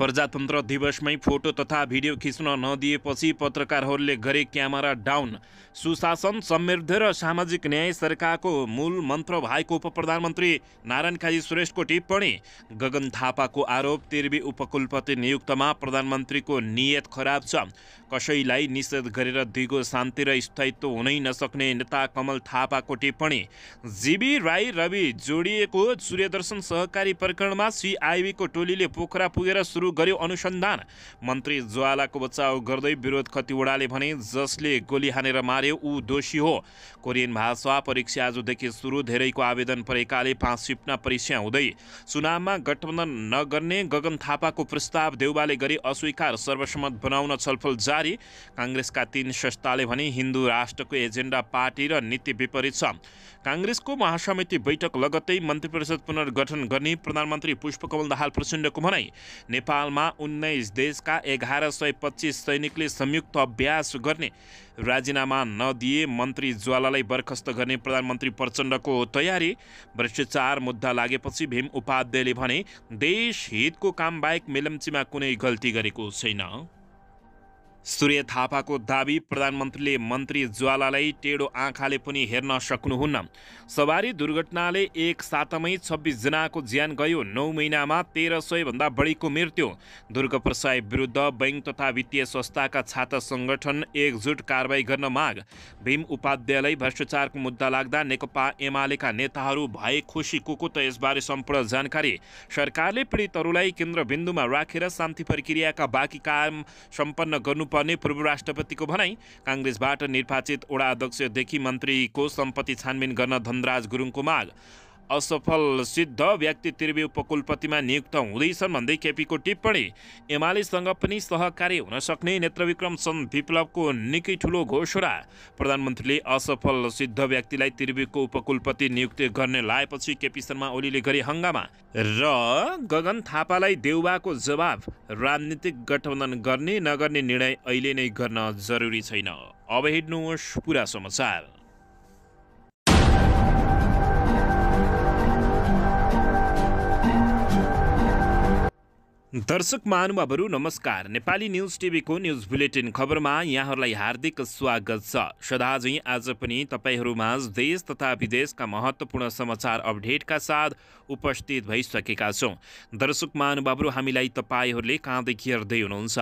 प्रजातन्त्र दिवसमै फोटो तथा भिडियो खिच्न नदिएपछि पत्रकारहरूले गरे क्यामेरा डाउन सुशासन समृद्ध र सामाजिक न्याय सरकारको मूल मन्त्र भएको उपप्रधानमन्त्री नारायण काजी श्रेष्ठको टिप्पणी गगन थापाको आरोप तिर्वी उपकुलपति नियुक्तमा प्रधानमन्त्रीको नियत खराब छ कसैलाई निषेध गरेर दिगो शान्ति र स्थायित्व हुनै नसक्ने नेता कमल थापाको टिप्पणी जीबी राई रवि जोडिएको सूर्यदर्शन सहकारी प्रकरणमा सिआइबीको टोलीले पोखरा पुगेर सुरु गर्यो अनुसन्धान मन्त्री ज्वालाको बचाउ गर्दै विरोध खतिवडाले भने जसले गोली हानेर मार्यो ऊ दोषी हो कोरियन भाषा परीक्षा आजदेखि सुरु धेरैको आवेदन परेकाले पाँच सिप्ना परीक्षा हुँदै चुनावमा गठबन्धन नगर्ने गगन थापाको प्रस्ताव देउबाले गरी अस्वीकार सर्वसम्मत बनाउन छलफल जारी काङ्ग्रेसका तीन संस्थाले भने हिन्दू राष्ट्रको एजेन्डा पार्टी र नीति विपरीत छ काङ्ग्रेसको महासमिति बैठक लगत्तै मन्त्री परिषद पुनर्गठन गर्ने प्रधानमन्त्री पुष्पकमल दाहाल प्रचण्डको भनाई नेपालमा उन्नाइस देशका एघार सय पच्चिस सैनिकले संयुक्त अभ्यास गर्ने राजीनामा नदिए मन्त्री ज्वालालाई बर्खास्त गर्ने प्रधानमन्त्री प्रचण्डको तयारी भ्रष्टाचार मुद्दा लागेपछि भीम उपाध्यायले भने देश हितको काम कामबाहेक मेलम्चीमा कुनै गल्ती गरेको छैन सूर्य थापाको दावी प्रधानमन्त्रीले मन्त्री ज्वालालाई टेढो आँखाले पनि हेर्न सक्नुहुन्न सवारी दुर्घटनाले एक सातमै छब्बिसजनाको ज्यान गयो नौ महिनामा तेह्र सयभन्दा बढीको मृत्यु दुर्गप्रसाई विरुद्ध बैङ्क तथा वित्तीय संस्थाका छात्र सङ्गठन एकजुट कारवाही गर्न माग भीम उपाध्यायलाई भ्रष्टाचारको मुद्दा लाग्दा नेकपा एमालेका नेताहरू भए खुसीको त यसबारे सम्पूर्ण जानकारी सरकारले पीडितहरूलाई केन्द्रबिन्दुमा राखेर शान्ति प्रक्रियाका बाँकी काम सम्पन्न गर्नु पर्ने पूर्व राष्ट्रपतिको भनाई काङ्ग्रेसबाट निर्वाचित ओडा अध्यक्षदेखि मन्त्रीको सम्पत्ति छानबिन गर्न धनराज गुरुङको माग असफल सिद्ध व्यक्ति त्रिवी उपकुलपतिमा नियुक्त हुँदैछन् भन्दै केपीको टिप्पणी एमालेसँग पनि सहकारी हुन सक्ने नेत्रविक्रम सन् विप्लवको निकै ठुलो घोषणा प्रधानमन्त्रीले असफल सिद्ध व्यक्तिलाई त्रिवीको उपकुलपति नियुक्ति गर्ने लाएपछि केपी शर्मा ओलीले गरे हङ्गामा र गगन थापालाई देउवाको जवाब राजनीतिक गठबन्धन गर्ने नगर्ने निर्णय अहिले नै गर्न जरुरी छैन अब हेर्नुहोस् पुरा समाचार दर्शक महानुभावहरू नमस्कार नेपाली न्युज टिभीको न्युज बुलेटिन खबरमा यहाँहरूलाई हार्दिक स्वागत छ सदाझै आज पनि तपाईँहरूमा देश तथा विदेशका महत्त्वपूर्ण समाचार अपडेटका साथ उपस्थित भइसकेका छौँ दर्शक महानुभावहरू हामीलाई तपाईँहरूले कहाँदेखि हेर्दै हुनुहुन्छ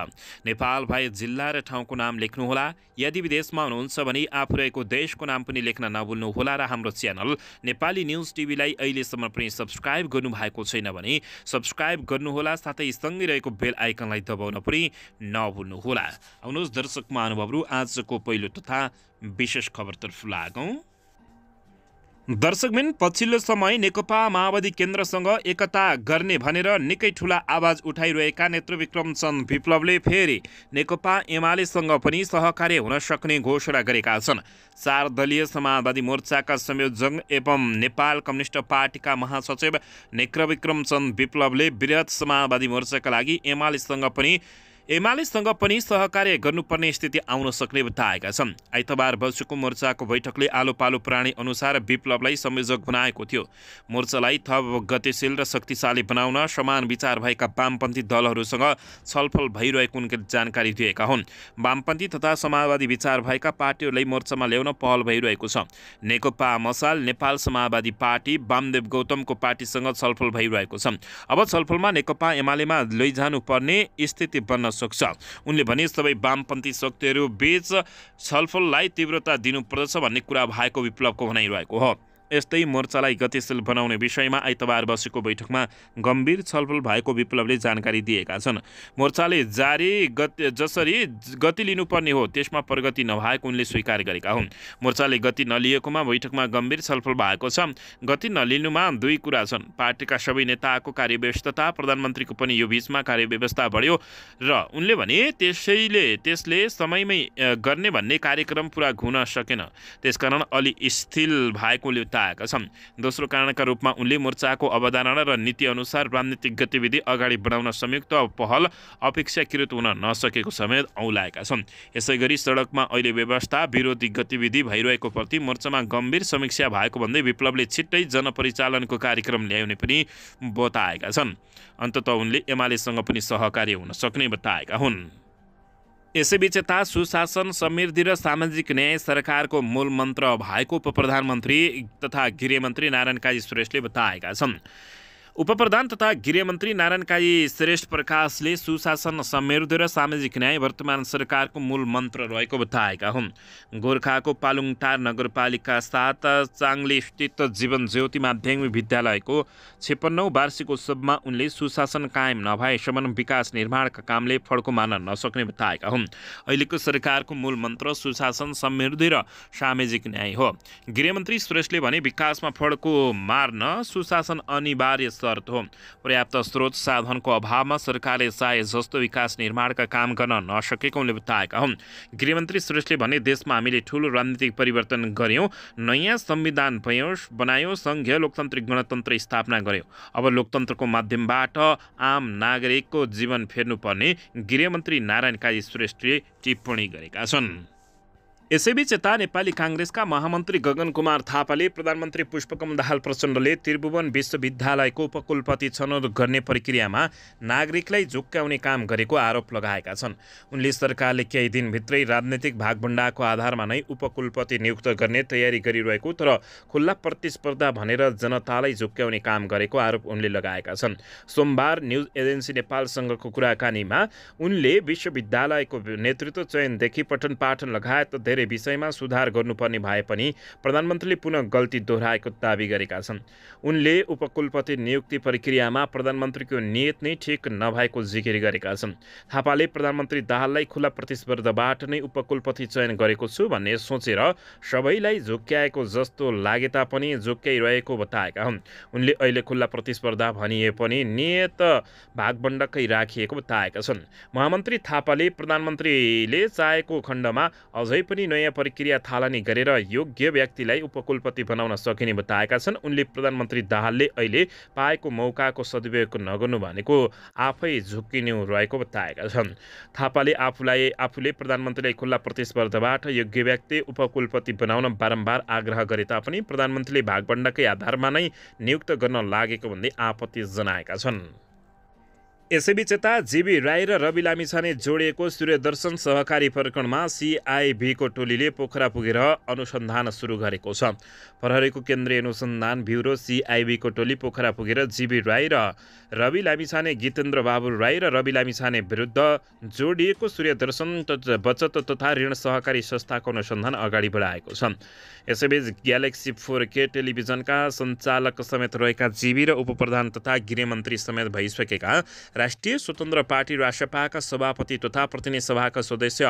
नेपाल भए जिल्ला र ठाउँको नाम लेख्नुहोला यदि विदेशमा हुनुहुन्छ भने आफू रहेको देशको नाम पनि लेख्न नभुल्नुहोला र हाम्रो च्यानल नेपाली न्युज टिभीलाई अहिलेसम्म पनि सब्सक्राइब गर्नुभएको छैन भने सब्सक्राइब गर्नुहोला साथै सँगै रहेको बेल आइकनलाई दबाउन पनि नभुल्नुहोला आउनुहोस् दर्शक महानुभावहरू आजको पहिलो तथा विशेष खबरतर्फ लागौँ दर्शकबिन पछिल्लो समय नेकपा माओवादी केन्द्रसँग एकता गर्ने भनेर निकै ठुला आवाज उठाइरहेका नेत्रविक्रम चन्द विप्लवले फेरि नेकपा एमालेसँग पनि सहकार्य हुन सक्ने घोषणा गरेका छन् चार दलीय समाजवादी मोर्चाका संयोजक एवं नेपाल कम्युनिष्ट पार्टीका महासचिव नेत्रविक्रम चन्द विप्लवले वृहत समाजवादी मोर्चाका लागि एमालेसँग पनि एमालेसँग पनि सहकार्य गर्नुपर्ने स्थिति आउन सक्ने बताएका छन् आइतबार बसेको मोर्चाको बैठकले आलो पालो प्राणी अनुसार विप्लवलाई संयोजक बनाएको थियो मोर्चालाई थप गतिशील र शक्तिशाली बनाउन समान विचार भएका वामपन्थी दलहरूसँग छलफल भइरहेको उनले जानकारी दिएका हुन् वामपन्थी तथा समाजवादी विचार भएका पार्टीहरूलाई मोर्चामा ल्याउन पहल भइरहेको छ नेकपा मसाल नेपाल समाजवादी पार्टी वामदेव गौतमको पार्टीसँग छलफल भइरहेको छ अब छलफलमा नेकपा एमालेमा लैजानुपर्ने स्थिति बन्न सक्छ उनले भने सबै वामपन्थी शक्तिहरू बीच छलफललाई तीव्रता दिनुपर्दछ भन्ने कुरा भएको विप्लवको भनाइरहेको हो यस्तै मोर्चालाई गतिशील बनाउने विषयमा आइतबार बसेको बैठकमा गम्भीर छलफल भएको विप्लवले जानकारी दिएका छन् मोर्चाले जारी गत जसरी गति लिनुपर्ने हो त्यसमा प्रगति नभएको उनले स्वीकार गरेका हुन् मोर्चाले गति नलिएकोमा बैठकमा गम्भीर छलफल भएको छ गति नलिनुमा दुई कुरा छन् पार्टीका सबै नेताको कार्यव्यस्तता प्रधानमन्त्रीको पनि यो बिचमा कार्यव्यवस्था बढ्यो र उनले भने त्यसैले त्यसले समयमै गर्ने भन्ने कार्यक्रम पुरा हुन सकेन त्यसकारण अलि स्थिर भएकोले आएका छन् दोस्रो कारणका रूपमा उनले मोर्चाको अवधारणा र नीतिअनुसार राजनीतिक गतिविधि अगाडि बढाउन संयुक्त पहल अपेक्षाकृत हुन नसकेको समेत औलाएका छन् यसै सडकमा अहिले व्यवस्था विरोधी गतिविधि भइरहेको प्रति मोर्चामा गम्भीर समीक्षा भएको भन्दै विप्लवले छिट्टै जनपरिचालनको कार्यक्रम ल्याउने पनि बताएका छन् अन्तत उनले एमालेसँग पनि सहकार्य हुन सक्ने बताएका हुन् यसैबीच यता सुशासन समृद्धि र सामाजिक न्याय सरकारको मूल मन्त्र भएको उप प्रधानमन्त्री तथा गृहमन्त्री नारायण काजी सुरेशले बताएका छन् उपप्रधान तथा गृहमन्त्री नारायण काली श्रेष्ठ प्रकाशले सुशासन समृद्धि र सामाजिक न्याय वर्तमान सरकारको मूल मन्त्र रहेको बताएका हुन् गोर्खाको पालुङटार नगरपालिका साथ चाङली स्थित जीवन ज्योति माध्यमिक विद्यालयको छेपन्नौ वार्षिक उत्सवमा उनले सुशासन कायम नभएसम्म विकास निर्माणका कामले फड्को मान्न नसक्ने बताएका हुन् अहिलेको सरकारको मूल मन्त्र सुशासन समृद्धि र सामाजिक न्याय हो गृहमन्त्री श्रेष्ठले भने विकासमा फड्को मार्न सुशासन अनिवार्य हो पर्याप्त स्रोत साधनको अभावमा सरकारले चाहे जस्तो विकास निर्माणका काम गर्न नसकेको उनले बताएका हुन् गृहमन्त्री श्रेष्ठले भने देशमा हामीले ठुलो राजनीतिक परिवर्तन गऱ्यौँ नयाँ संविधान पयौँ बनायौँ सङ्घीय लोकतान्त्रिक गणतन्त्र स्थापना गऱ्यौँ अब लोकतन्त्रको माध्यमबाट आम नागरिकको जीवन फेर्नुपर्ने गृहमन्त्री नारायण काजी श्रेष्ठले टिप्पणी गरेका छन् यसैबीच यता नेपाली काङ्ग्रेसका महामन्त्री गगन कुमार थापाले प्रधानमन्त्री पुष्पकम दाहाल प्रचण्डले त्रिभुवन विश्वविद्यालयको उपकुलपति छनौट गर्ने प्रक्रियामा नागरिकलाई झुक्क्याउने काम गरेको आरोप लगाएका छन् उनले सरकारले केही दिनभित्रै राजनैतिक भागभण्डाको आधारमा नै उपकुलपति नियुक्त गर्ने तयारी गरिरहेको तर खुल्ला प्रतिस्पर्धा भनेर जनतालाई झुक्क्याउने काम गरेको आरोप उनले लगाएका छन् सोमबार न्युज एजेन्सी नेपालसँगको कुराकानीमा उनले विश्वविद्यालयको नेतृत्व चयनदेखि पठन पाठन लगायत धेरै धेरै विषयमा सुधार गर्नुपर्ने भए पनि प्रधानमन्त्रीले पुनः गल्ती दोहोऱ्याएको दावी गरेका छन् उनले उपकुलपति नियुक्ति प्रक्रियामा प्रधानमन्त्रीको नियत नै ठिक नभएको जिकिर गरेका छन् थापाले प्रधानमन्त्री दाहाललाई खुला प्रतिस्पर्धाबाट नै उपकुलपति चयन गरेको छु भन्ने सोचेर सबैलाई झुक्क्याएको जस्तो लागे तापनि झुक्क्याइरहेको बताएका हुन् उनले अहिले खुल्ला प्रतिस्पर्धा भनिए पनि नियत भागबण्डकै राखिएको बताएका छन् महामन्त्री थापाले प्रधानमन्त्रीले चाहेको खण्डमा अझै पनि नयाँ प्रक्रिया थालनी गरेर योग्य व्यक्तिलाई उपकुलपति बनाउन सकिने बताएका छन् उनले प्रधानमन्त्री दाहालले अहिले पाएको मौकाको सदुपयोग नगर्नु भनेको आफै झुक्किने रहेको बताएका छन् थापाले आफूलाई आफूले प्रधानमन्त्रीलाई खुल्ला प्रतिस्पर्धाबाट योग्य व्यक्ति उपकुलपति बनाउन बारम्बार आग्रह गरे तापनि प्रधानमन्त्रीले भागभण्डकै आधारमा नै नियुक्त गर्न लागेको भन्दै आपत्ति जनाएका छन् यसैबीच यता जेबी राई र रवि लामिछाने जोडिएको सूर्यदर्शन सहकारी प्रकरणमा सिआइभीको टोलीले पोखरा पुगेर अनुसन्धान सुरु गरेको छ प्रहरीको केन्द्रीय अनुसन्धान ब्युरो सिआइबीको टोली पोखरा पुगेर जीबी राई र रवि लामिछाने गीतेन्द्र बाबु राई र रवि लामिछाने विरुद्ध जोडिएको सूर्यदर्शन बचत तथा ऋण सहकारी संस्थाको अनुसन्धान अगाडि बढाएको छ यसैबीच ग्यालेक्सी फोर के टेलिभिजनका सञ्चालक समेत रहेका जीवी र उपप्रधान तथा गृहमन्त्री समेत भइसकेका राष्ट्रिय स्वतन्त्र पार्टी राष्ट्रपाका सभापति तथा प्रतिनिधि सभाका सदस्य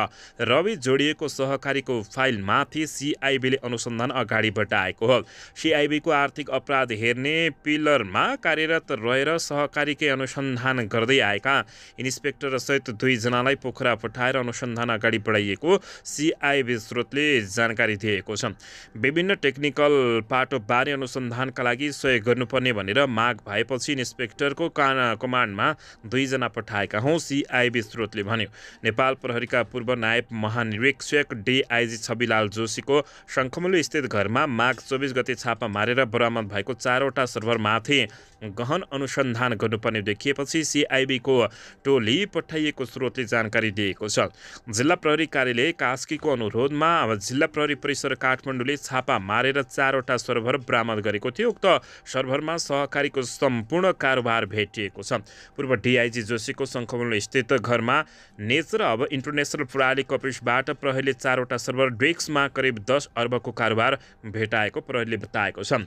रवि जोडिएको सहकारीको फाइलमाथि सिआइबीले अनुसन्धान अगाडि बढाएको हो सिआइबीको आर्थिक अपराध हेर्ने पिलरमा कार्यरत रहेर सहकारीकै अनुसन्धान गर्दै आएका इन्सपेक्टर सहित दुईजनालाई पोखरा पठाएर अनुसन्धान अगाडि बढाइएको सिआइबी स्रोतले जानकारी दिएको छ विभिन्न टेक्निकल पाटोबारे अनुसन्धानका लागि सहयोग गर्नुपर्ने भनेर माग भएपछि इन्सपेक्टरको कमान्डमा दुईजना पठाएका हौँ सिआइबी स्रोतले भन्यो नेपाल प्रहरीका पूर्व नायब महानिरीक्षक डिआइजी छविलाल जोशीको शङ्खमुलु स्थित घरमा माघ चौबिस गते छापा मारेर बरामद भएको चारवटा सर्भरमाथि गहन अनुसन्धान गर्नुपर्ने देखिएपछि सिआइबीको टोली पठाइएको स्रोतले जानकारी दिएको छ जिल्ला प्रहरी कार्यालय कास्कीको अनुरोधमा अब जिल्ला प्रहरी परिसर काठमाडौँले छापा मारेर चारवटा सर्भर बरामद गरेको थियो उक्त सर्भरमा सहकारीको सम्पूर्ण कारोबार भेटिएको छ पूर्व डिआइजी जोशीको सङ्क्रमणले स्थित घरमा नेच अब इन्टरनेसनल प्रणाली कपिसबाट प्रहरीले चारवटा सर्भर ड्रेक्समा करिब दस अर्बको कारोबार भेटाएको प्रहरीले बताएको छ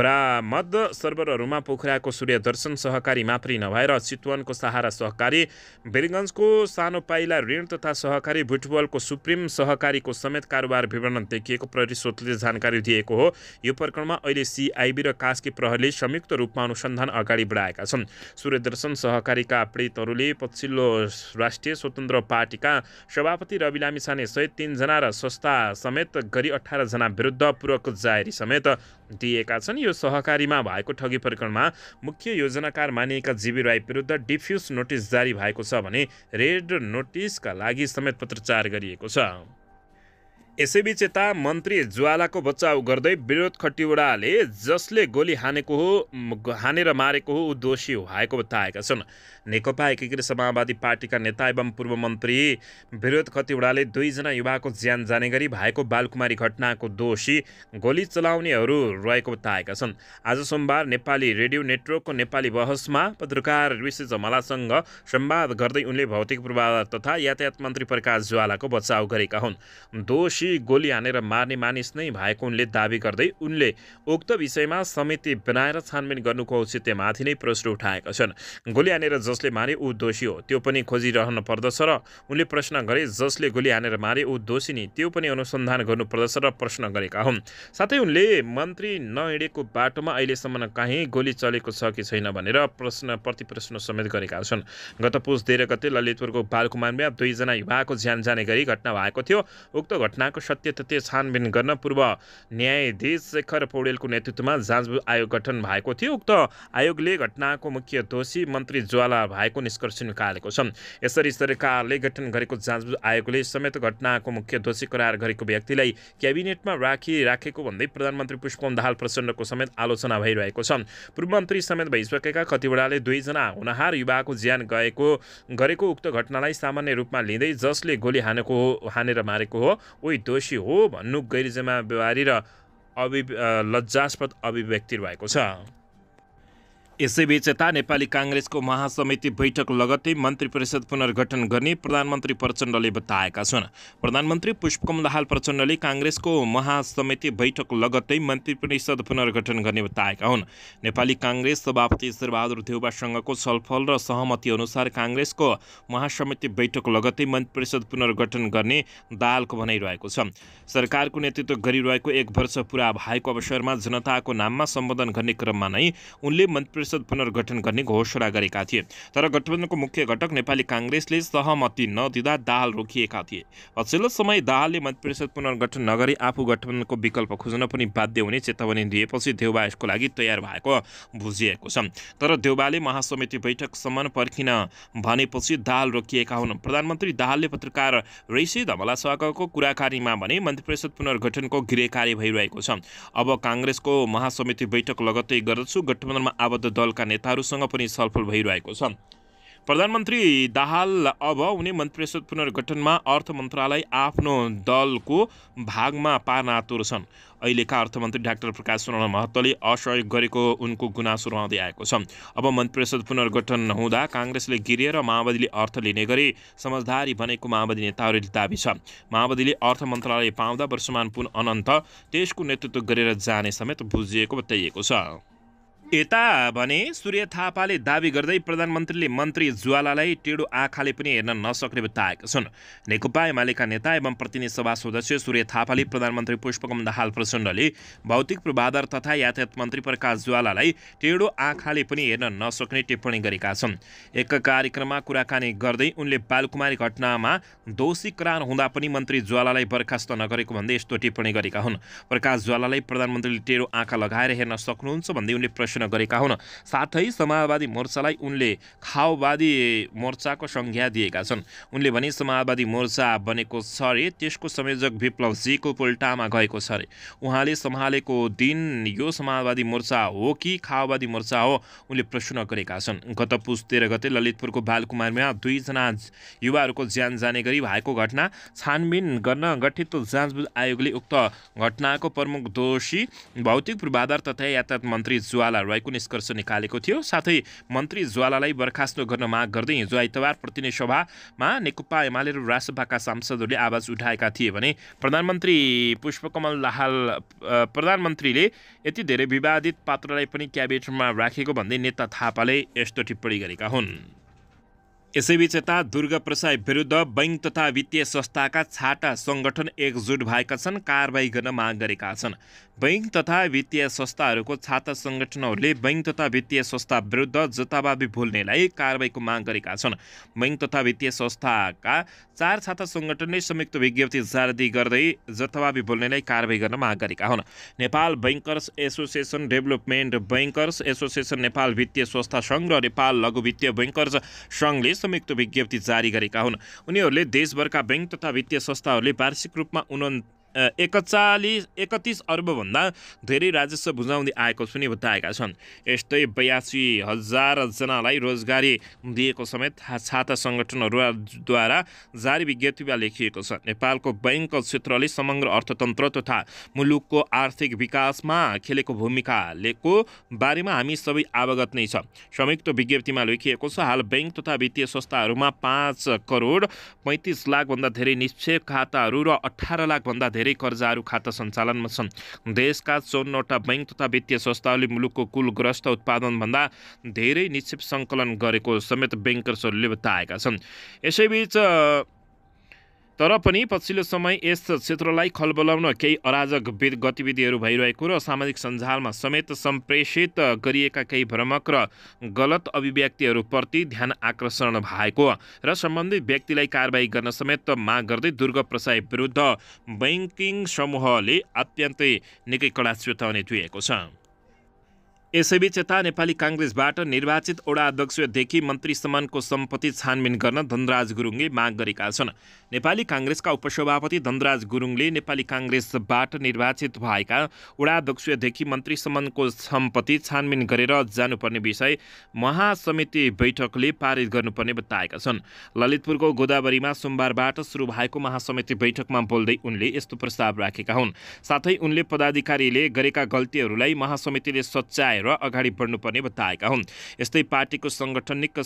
बरामद सर्भरहरूमा पोखराको सूर्य दर्शन सहकारी मात्रै नभएर चितवनको सहारा सहकारी बिरगन्जको सानो पाइला ऋण तथा सहकारी भुटबलको सुप्रिम सहकारीको समेत कारोबार विवरण देखिएको प्रहरी स्रोतले जानकारी दिएको हो यो प्रकरणमा अहिले सिआइबी र कास्की प्रहरीले संयुक्त रूपमा अनुसन्धान अगाडि बढाएका छन् सूर्यदर्शन सहकारी अधिकारीका पीडितहरूले पछिल्लो राष्ट्रिय स्वतन्त्र पार्टीका सभापति रवि लामिछाने सहित तिनजना र संस्था समेत गरी अठारजना विरुद्ध पूर्वको जारी समेत दिएका छन् यो सहकारीमा भएको ठगी प्रकरणमा मुख्य योजनाकार मानिएका जीवी राई विरुद्ध डिफ्युज नोटिस जारी भएको छ भने रेड नोटिसका लागि समेत पत्रचार गरिएको छ यसैबीच यता मन्त्री ज्वालाको बचाउ गर्दै विरोध खटिवडाले जसले गोली हानेको हो हानेर मारेको हो ऊ दोषी भएको बताएका छन् नेकपा एकीकृत समाजवादी पार्टीका नेता एवं पूर्व मन्त्री विरोध खतिवडाले दुईजना युवाको ज्यान जाने गरी भएको बालकुमारी घटनाको दोषी गोली चलाउनेहरू रहेको बताएका छन् आज सोमबार नेपाली रेडियो नेटवर्कको नेपाली बहसमा पत्रकार ऋषि जमालासँग संवाद गर्दै उनले भौतिक पूर्वाधार तथा यातायात मन्त्री प्रकाश ज्वालाको बचाउ गरेका हुन् दोषी पछि गोली हानेर मार्ने मानिस नै भएको उनले दावी गर्दै उनले उक्त विषयमा समिति बनाएर छानबिन गर्नुको औचित्यमाथि नै प्रश्न उठाएका छन् गोली हानेर जसले मारे ऊ दोषी हो त्यो पनि खोजिरहनु पर्दछ र उनले प्रश्न गरे जसले गोली हानेर मारे ऊ दोषी नि त्यो पनि अनुसन्धान गर्नुपर्दछ र प्रश्न गरेका हुन् साथै उनले मन्त्री नहिँडेको बाटोमा अहिलेसम्म काहीँ गोली चलेको छ कि छैन भनेर प्रश्न प्रतिप्रश्न समेत गरेका छन् गत पुस तेह्र गते ललितपुरको बालकुमारमा दुईजना युवाको ज्यान जाने गरी घटना भएको थियो उक्त घटना घटनाको तथ्य छानबिन गर्न पूर्व न्यायाधीश शेखर पौडेलको नेतृत्वमा जाँच आयोग गठन भएको थियो उक्त आयोगले घटनाको मुख्य दोषी मन्त्री ज्वाला भएको निष्कर्ष निकालेको छ यसरी सरकारले गठन गरेको जाँच आयोगले समेत घटनाको मुख्य दोषी करार गरेको व्यक्तिलाई क्याबिनेटमा राखिराखेको भन्दै प्रधानमन्त्री पुष्पम दाहाल प्रचण्डको समेत आलोचना भइरहेको छ पूर्व मन्त्री समेत भइसकेका कतिवटाले दुईजना हुनहार युवाको ज्यान गएको गरेको उक्त घटनालाई सामान्य रूपमा लिँदै जसले गोली हानेको हानेर मारेको हो उही दोषी हो भन्नु गैरजिम्मेवारी र अभि लज्जास्पद अभिव्यक्ति भएको छ यसैबीच यता नेपाली काङ्ग्रेसको महासमिति बैठक लगत्तै मन्त्री परिषद पुनर्गठन गर्ने प्रधानमन्त्री प्रचण्डले बताएका छन् प्रधानमन्त्री पुष्पकमलाहाल प्रचण्डले काङ्ग्रेसको महासमिति बैठक लगत्तै मन्त्री परिषद पुनर्गठन गर्ने बताएका हुन् नेपाली काङ्ग्रेस सभापति शेरबहादुर देउबासँगको छलफल र सहमति अनुसार काङ्ग्रेसको महासमिति बैठक लगत्तै मन्त्री परिषद पुनर्गठन गर्ने दालको भनाइरहेको छ सरकारको नेतृत्व गरिरहेको एक वर्ष पुरा भएको अवसरमा जनताको नाममा सम्बोधन गर्ने क्रममा नै उनले मन्त्री परिषद पुनर्गठन गर्ने घोषणा गरेका थिए तर गठबन्धनको मुख्य घटक नेपाली काङ्ग्रेसले सहमति नदिँदा दाहाल रोकिएका थिए पछिल्लो समय दाहालले मन्त्रिपरिषद पुनर्गठन नगरी आफू गठबन्धनको विकल्प खोज्न पनि बाध्य हुने चेतावनी दिएपछि देउबा यसको लागि तयार भएको बुझिएको छ तर देउबाले महासमिति बैठकसम्म पर्खिन भनेपछि दाहाल रोकिएका हुन् प्रधानमन्त्री दाहालले पत्रकार ऋषि धमलासँगको कुराकानीमा भने मन्त्रिपरिषद पुनर्गठनको गृह कार्य भइरहेको छ अब काङ्ग्रेसको महासमिति बैठक लगत्तै गर्दछु गठबन्धनमा आबद्ध दलका नेताहरूसँग पनि छलफल भइरहेको छ प्रधानमन्त्री दाहाल अब उनी मन्त्रिपरिषद पुनर्गठनमा अर्थ मन्त्रालय आफ्नो दलको भागमा पार्न छन् अहिलेका अर्थमन्त्री डाक्टर प्रकाश शरण महतोले असहयोग गरेको उनको गुनासो रहँदै आएको छ अब मन्त्रिपरिषद पुनर्गठन हुँदा काङ्ग्रेसले र माओवादीले अर्थ लिने गरी समझदारी बनेको माओवादी नेताहरूले दावी छ माओवादीले अर्थ मन्त्रालय पाउँदा वर्षमान पुन अनन्त देशको नेतृत्व गरेर जाने समेत बुझिएको बताइएको छ यता भने सूर्य थापाले दावी गर्दै प्रधानमन्त्रीले मन्त्री ज्वालालाई टेढो आँखाले पनि हेर्न नसक्ने बताएका छन् नेकपा एमालेका नेता एवं प्रतिनिधि सभा सदस्य सूर्य थापाले प्रधानमन्त्री पुष्पकम दाहाल प्रचण्डले भौतिक पूर्वाधार तथा यातायात मन्त्री प्रकाश ज्वालालाई टेढो आँखाले पनि हेर्न नसक्ने टिप्पणी गरेका छन् एक कार्यक्रममा कुराकानी गर्दै उनले बालकुमारी घटनामा दोषी करार हुँदा पनि मन्त्री ज्वालालाई बर्खास्त नगरेको भन्दै यस्तो टिप्पणी गरेका हुन् प्रकाश ज्वालालाई प्रधानमन्त्रीले टेढो आँखा लगाएर हेर्न सक्नुहुन्छ भन्दै उनले प्रश्न घोषणा गरेका हुन् साथै समाजवादी मोर्चालाई उनले खाओवादी मोर्चाको संज्ञा दिएका छन् उनले भने समाजवादी मोर्चा बनेको छ अरे त्यसको संयोजक विप्लवजीको पोल्टामा गएको छ अरे उहाँले सम्हालेको दिन यो समाजवादी मोर्चा हो कि खाओवादी मोर्चा हो उनले प्रश्न गरेका छन् गत पुस तेह्र गते ललितपुरको बालकुमारमा दुईजना युवाहरूको ज्यान जाने गरी भएको घटना छानबिन गर्न गठित जाँच आयोगले उक्त घटनाको प्रमुख दोषी भौतिक पूर्वाधार तथा यातायात मन्त्री ज्वाला कारवाहीको निष्कर्ष निकालेको थियो साथै मन्त्री ज्वालालाई बर्खास्त गर्न माग गर्दै हिजो आइतबार प्रतिनिधि सभामा नेकपा एमाले र राजसभाका सांसदहरूले आवाज उठाएका थिए भने प्रधानमन्त्री पुष्पकमल दाहाल प्रधानमन्त्रीले यति धेरै विवादित पात्रलाई पनि क्याबिनेटमा राखेको भन्दै नेता थापाले यस्तो टिप्पणी गरेका हुन् यसैबीच यता दुर्गा विरुद्ध बैङ्क तथा वित्तीय संस्थाका छाटा सङ्गठन एकजुट भएका छन् कारवाही गर्न माग गरेका छन् बैङ्क तथा वित्तीय संस्थाहरूको छात्र सङ्गठनहरूले बैङ्क तथा वित्तीय संस्था विरुद्ध जताबाबी भुल्नेलाई कारवाहीको माग गरेका छन् बैङ्क तथा वित्तीय संस्थाका चार छात्र सङ्गठनले संयुक्त विज्ञप्ति जारी गर्दै जताबाबी भुल्नेलाई कारवाही गर्न माग गरेका हुन् Nepal bankers association development bankers association Nepal वित्तीय संस्था सङ्घ र नेपाल लघु वित्तीय बैङ्कर्स सङ्घले संयुक्त विज्ञप्ति जारी गरेका हुन् उनीहरूले देशभरका बैङ्क तथा वित्तीय संस्थाहरूले वार्षिक रूपमा उन एकचालिस एकतिस अर्बभन्दा धेरै राजस्व बुझाउँदै आएको पनि बताएका छन् यस्तै बयासी हजारजनालाई रोजगारी दिएको समेत छाता सङ्गठनहरूद्वारा जारी विज्ञप्तिमा लेखिएको छ नेपालको बैङ्क क्षेत्रले समग्र अर्थतन्त्र तथा मुलुकको आर्थिक विकासमा खेलेको भूमिकालेको बारेमा हामी सबै अवगत नै छ संयुक्त विज्ञप्तिमा लेखिएको छ हाल बैङ्क तथा वित्तीय संस्थाहरूमा पाँच करोड पैँतिस लाखभन्दा धेरै निक्षेप खाताहरू र अठार लाखभन्दा धेरै धेरै कर्जाहरू खाता सञ्चालनमा छन् देशका चौन्नवटा बैङ्क तथा वित्तीय संस्थाहरूले मुलुकको कुल ग्रस्त उत्पादनभन्दा धेरै निक्षेप सङ्कलन गरेको समेत ब्याङ्कर्सहरूले बताएका छन् यसैबीच तर पनि पछिल्लो समय यस क्षेत्रलाई खलबलाउन केही अराजक गतिविधिहरू भइरहेको र सामाजिक सञ्जालमा समेत सम्प्रेषित गरिएका केही भ्रमक र गलत अभिव्यक्तिहरूप्रति ध्यान आकर्षण भएको र सम्बन्धित व्यक्तिलाई कारवाही गर्न समेत माग गर्दै दुर्ग प्रसाई विरुद्ध बैङ्किङ समूहले अत्यन्तै निकै कडा चेतावनी दिएको छ यसैबीच यता नेपाली काङ्ग्रेसबाट निर्वाचित ओडा अध्यक्षदेखि मन्त्रीसम्मको सम्पत्ति छानबिन गर्न धनराज गुरुङले माग गरेका छन् नेपाली काङ्ग्रेसका उपसभापति धनराज गुरुङले नेपाली काङ्ग्रेसबाट निर्वाचित भएका ओडा अध्यक्षदेखि मन्त्रीसम्मको सम्पत्ति छानबिन गरेर जानुपर्ने विषय महासमिति बैठकले पारित गर्नुपर्ने बताएका छन् ललितपुरको गोदावरीमा सोमबारबाट सुरु भएको महासमिति बैठकमा बोल्दै उनले यस्तो प्रस्ताव राखेका हुन् साथै उनले पदाधिकारीले गरेका गल्तीहरूलाई महासमितिले सच्चाएर गरेर अगाडि बढ्नुपर्ने बताएका हुन् यस्तै पार्टीको साङ्गठनिक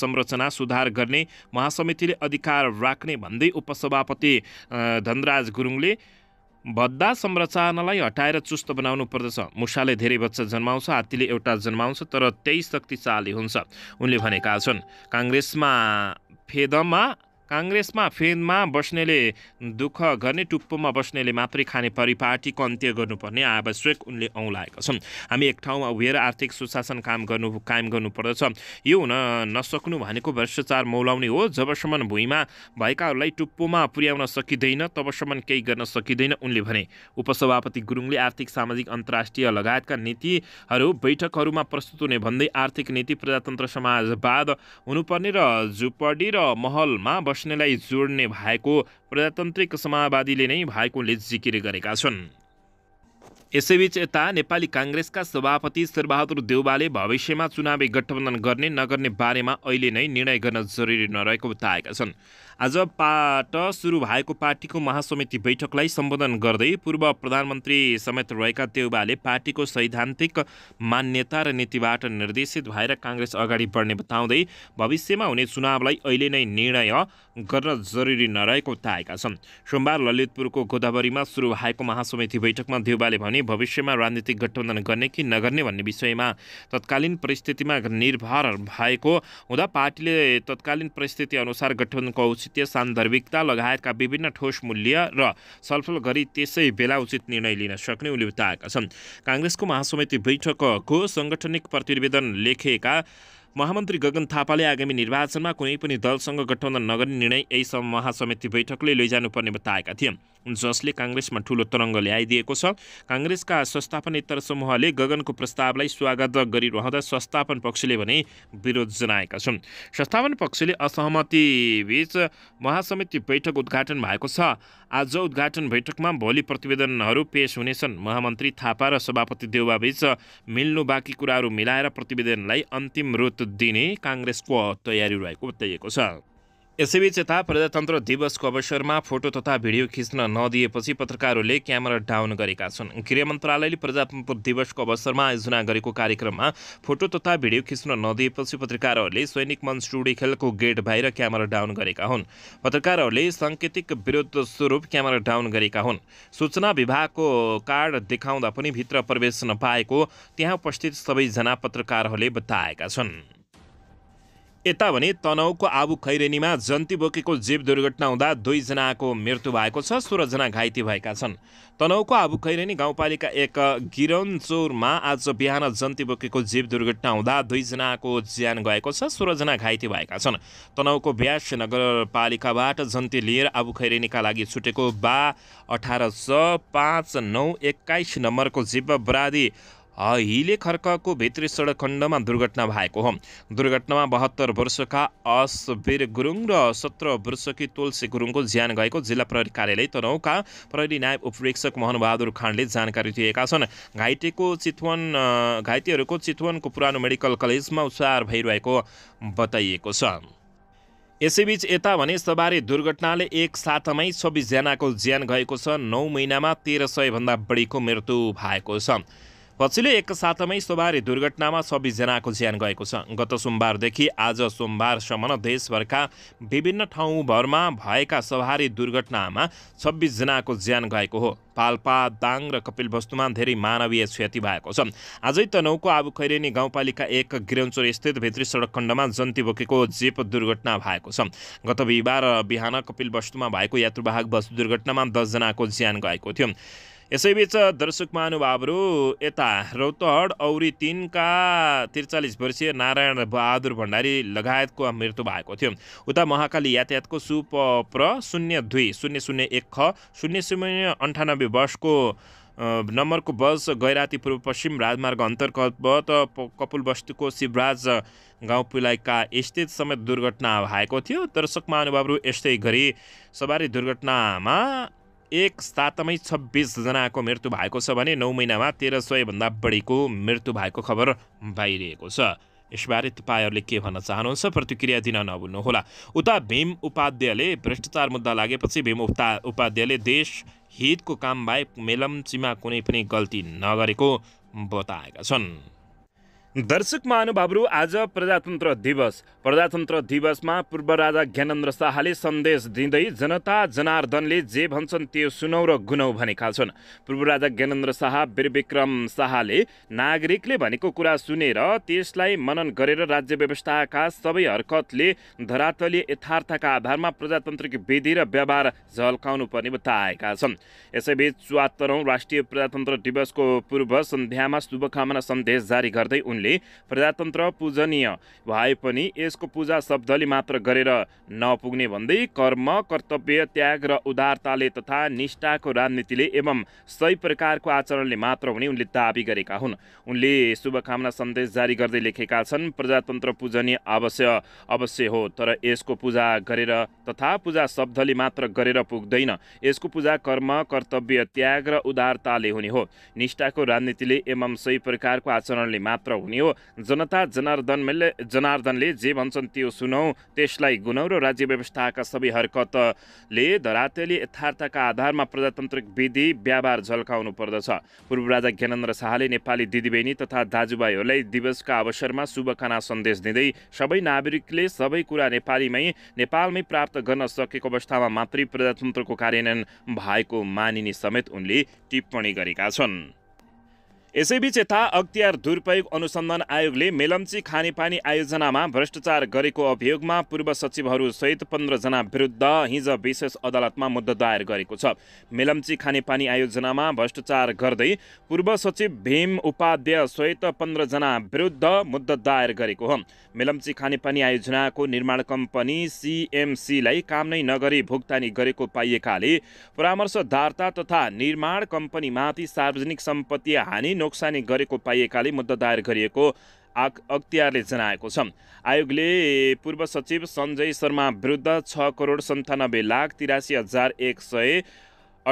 संरचना सुधार गर्ने महासमितिले अधिकार राख्ने भन्दै उपसभापति धनराज गुरुङले भद्दा संरचनालाई हटाएर चुस्त बनाउनु पर्दछ मुसाले धेरै बच्चा जन्माउँछ हात्तीले एउटा जन्माउँछ तर त्यही शक्तिशाली हुन्छ उनले भनेका छन् काङ्ग्रेसमा फेदमा काङ्ग्रेसमा फेदमा बस्नेले दुःख गर्ने टुप्पोमा बस्नेले मात्रै खाने परिपाटीको अन्त्य गर्नुपर्ने आवश्यक उनले औँलाएका छन् हामी एक ठाउँमा उभिएर आर्थिक सुशासन काम गर्नु कायम गर्नुपर्दछ यो हुन नसक्नु भनेको भ्रष्टाचार मौलाउने हो जबसम्म भुइँमा भएकाहरूलाई टुप्पोमा पुर्याउन सकिँदैन तबसम्म केही गर्न सकिँदैन उनले भने उपसभापति गुरुङले आर्थिक सामाजिक अन्तर्राष्ट्रिय लगायतका नीतिहरू बैठकहरूमा प्रस्तुत हुने भन्दै आर्थिक नीति प्रजातन्त्र समाजवाद हुनुपर्ने र झुपडी र महलमा बस्नेलाई जोड्ने भएको प्रजातान्त्रिक समाजवादीले नै भएकोले जिकिर गरेका छन् यसैबीच यता नेपाली काङ्ग्रेसका सभापति शेरबहादुर देउबाले भविष्यमा चुनावी गठबन्धन गर्ने नगर्ने बारेमा अहिले नै निर्णय गर्न जरुरी नरहेको बताएका छन् आजबाट सुरु भएको पार्टीको महासमिति बैठकलाई सम्बोधन गर्दै पूर्व प्रधानमन्त्री समेत रहेका देउबाले पार्टीको सैद्धान्तिक मान्यता र नीतिबाट निर्देशित भएर काङ्ग्रेस अगाडि बढ्ने बताउँदै भविष्यमा हुने चुनावलाई अहिले नै निर्णय गर्न जरुरी नरहेको बताएका छन् सोमबार ललितपुरको गोदावरीमा सुरु भएको महासमिति बैठकमा देउबाले भने भविष्यमा राजनीतिक गठबन्धन गर्ने कि नगर्ने भन्ने विषयमा तत्कालीन परिस्थितिमा निर्भर भएको हुँदा पार्टीले तत्कालीन परिस्थिति अनुसार गठबन्धनको उचित सान्दर्भिकता लगायतका विभिन्न ठोस मूल्य र छलफल गरी त्यसै बेला उचित निर्णय लिन सक्ने उनले बताएका छन् काङ्ग्रेसको महासमिति बैठकको साङ्गठनिक प्रतिवेदन लेखेका महामन्त्री गगन थापाले आगामी निर्वाचनमा कुनै पनि दलसँग गठबन्धन नगर्ने निर्णय यही महासमिति बैठकले लैजानुपर्ने बताएका थिए जसले काङ्ग्रेसमा ठूलो तरङ्ग ल्याइदिएको छ काङ्ग्रेसका संस्थापनेतर समूहले गगनको प्रस्तावलाई स्वागत गरिरहँदा संस्थापन पक्षले भने विरोध जनाएका छन् संस्थापन पक्षले असहमति बीच महासमिति बैठक उद्घाटन भएको छ आज उद्घाटन बैठकमा भोलि प्रतिवेदनहरू पेश हुनेछन् महामन्त्री थापा र सभापति देउबाबीच मिल्नु बाँकी कुराहरू मिलाएर प्रतिवेदनलाई अन्तिम रूप दिने काङ्ग्रेसको तयारी रहेको बताइएको छ यसैबीच यता प्रजातन्त्र दिवसको अवसरमा फोटो तथा भिडियो खिच्न नदिएपछि पत्रकारहरूले क्यामेरा डाउन गरेका छन् गृह मन्त्रालयले प्रजातन्त्र दिवसको अवसरमा आयोजना गरेको कार्यक्रममा फोटो तथा भिडियो खिच्न नदिएपछि पत्रकारहरूले सैनिक मञ्च खेलको गेट बाहिर क्यामेरा डाउन गरेका हुन् पत्रकारहरूले साङ्केतिक विरुद्ध स्वरूप क्यामेरा डाउन गरेका हुन् सूचना विभागको कार्ड देखाउँदा पनि भित्र प्रवेश नपाएको त्यहाँ उपस्थित सबैजना पत्रकारहरूले बताएका छन् यता भने तनहुको आबु खैरेनीमा जन्ती बोकेको जीव दुर्घटना हुँदा दुईजनाको मृत्यु भएको छ सोह्रजना घाइते भएका छन् तनहुको आबु खैरेनी गाउँपालिका एक गिरौनचौरमा आज बिहान जन्ती बोकेको जीव दुर्घटना हुँदा दुईजनाको ज्यान गएको छ सोह्रजना घाइते भएका छन् तनहुको ब्यास नगरपालिकाबाट जन्ती लिएर आबु खैरेनीका लागि छुटेको बा अठार छ पाँच नौ एक्काइस नम्बरको जीव बरादी हिले खर्कको भित्री सडक खण्डमा दुर्घटना भएको हो दुर्घटनामा बहत्तर वर्षका असवीर गुरुङ र सत्र वर्षकी तुलसी गुरुङको ज्यान गएको जिल्ला प्रहरी कार्यालय तनहुका प्रहरी नायब उपरीक्षक मोहनबहादुर खाँडले जानकारी दिएका छन् घाइतेको चितवन घाइतेहरूको चितवनको पुरानो मेडिकल कलेजमा उपचार भइरहेको बताइएको छ यसैबीच यता भने सवारी दुर्घटनाले एक साथमै छब्बिसजनाको ज्यान गएको छ नौ महिनामा तेह्र सयभन्दा बढीको मृत्यु भएको छ पछिल्लो एक सातमै सवारी दुर्घटनामा छब्बिसजनाको ज्यान गएको छ गत सोमबारदेखि आज सोमबारसम्म देशभरका विभिन्न ठाउँभरमा भएका सवारी दुर्घटनामा छब्बिसजनाको ज्यान गएको हो पाल्पा दाङ र कपिलवस्तुमा धेरै मानवीय क्षति भएको छ आजै तनहुको आबु गाउँपालिका एक गिरौचोर स्थित भित्री सडक खण्डमा जन्ती बोकेको जीप दुर्घटना भएको छ गत बिहिबार बिहान कपिलवस्तुमा भएको यात्रुवाहक बस दुर्घटनामा दसजनाको ज्यान गएको थियो यसैबीच दर्शक महानुभावहरू यता रौतहड औरी तिनका त्रिचालिस वर्षीय नारायण बहादुर भण्डारी लगायतको मृत्यु भएको थियो उता महाकाली यातायातको सुप प्र शून्य दुई शून्य शून्य एक ख शून्य शून्य अन्ठानब्बे वर्षको नम्बरको बस गैराती पूर्व पश्चिम राजमार्ग अन्तर्गत बस्तीको शिवराज गाउँपिलाइका स्थित समेत दुर्घटना भएको थियो दर्शक महानुभावहरू यस्तै गरी सवारी दुर्घटनामा एक सातमै छब्बिसजनाको मृत्यु भएको छ भने नौ महिनामा तेह्र सयभन्दा बढीको मृत्यु भएको खबर बाहिरिएको छ यसबारे तपाईँहरूले के भन्न चाहनुहुन्छ प्रतिक्रिया दिन नभुल्नुहोला उता भीम उपाध्यायले भ्रष्टाचार मुद्दा लागेपछि भीम उता उपाध्यायले देश हितको कामबाहेक मेलम्चीमा कुनै पनि गल्ती नगरेको बताएका छन् दर्शक महानुभावहरू आज प्रजातन्त्र दिवस प्रजातन्त्र दिवसमा पूर्व राजा ज्ञानेन्द्र शाहले सन्देश दिँदै जनता जनार्दनले जे भन्छन् त्यो सुनौ र गुनौ भनेका छन् पूर्व राजा ज्ञानेन्द्र शाह वीरविक्रम शाहले नागरिकले भनेको कुरा सुनेर त्यसलाई मनन गरेर राज्य व्यवस्थाका सबै हरकतले धरातलीय यथार्थका आधारमा प्रजातान्त्रिक विधि र व्यवहार झल्काउनु पर्ने बताएका छन् यसैबीच चुहत्तरौँ राष्ट्रिय प्रजातन्त्र दिवसको पूर्व सन्ध्यामा शुभकामना सन्देश जारी गर्दै उनले कारणले प्रजातन्त्र पूजनीय भए पनि यसको पूजा शब्दले मात्र गरेर नपुग्ने भन्दै कर्म कर्तव्य त्याग र उदारताले तथा निष्ठाको राजनीतिले एवं सही प्रकारको आचरणले मात्र हुने उनले दावी गरेका हुन् उनले शुभकामना सन्देश जारी गर्दै लेखेका छन् प्रजातन्त्र पूजनीय अवश्य अवश्य हो तर यसको पूजा गरेर तथा पूजा शब्दले मात्र गरेर पुग्दैन यसको पूजा कर्म कर्तव्य त्याग र उदारताले हुने हो निष्ठाको राजनीतिले एवं सही प्रकारको आचरणले मात्र हुने गर्ने हो जनता जनार्दनले जनार्दनले जे भन्छन् त्यो सुनौ त्यसलाई गुनौ र राज्य व्यवस्थाका सबै हरकतले धरातली यथार्थका आधारमा प्रजातान्त्रिक विधि व्यवहार झल्काउनु पर्दछ पूर्व राजा ज्ञानेन्द्र शाहले नेपाली दिदीबहिनी तथा दाजुभाइहरूलाई दिवसका अवसरमा शुभकामना सन्देश दिँदै सबै नागरिकले सबै कुरा नेपालीमै नेपालमै प्राप्त गर्न सकेको अवस्थामा मात्रै प्रजातन्त्रको कार्यान्वयन भएको मानिने समेत उनले टिप्पणी गरेका छन् यसैबीच यता अख्तियार दुरुपयोग अनुसन्धान आयोगले मेलम्ची खानेपानी आयोजनामा भ्रष्टाचार गरेको अभियोगमा पूर्व सचिवहरूसहित पन्ध्रजना विरुद्ध हिज विशेष अदालतमा मुद्दा दायर गरेको छ मेलम्ची खानेपानी आयोजनामा भ्रष्टाचार गर्दै पूर्व सचिव भीम उपाध्याय सहित पन्ध्रजना विरुद्ध मुद्दा दायर गरेको हो मेलम्ची खानेपानी आयोजनाको निर्माण कम्पनी सिएमसीलाई काम नै नगरी भुक्तानी गरेको पाइएकाले परामर्शदाता तथा निर्माण कम्पनीमाथि सार्वजनिक सम्पत्ति हानि नोक्सानी गरेको पाइएकाले मुद्दा दायर गरिएको आग अख्तियारले जनाएको छ आयोगले पूर्व सचिव सञ्जय शर्मा विरुद्ध छ करोड सन्तानब्बे लाख तिरासी हजार एक सय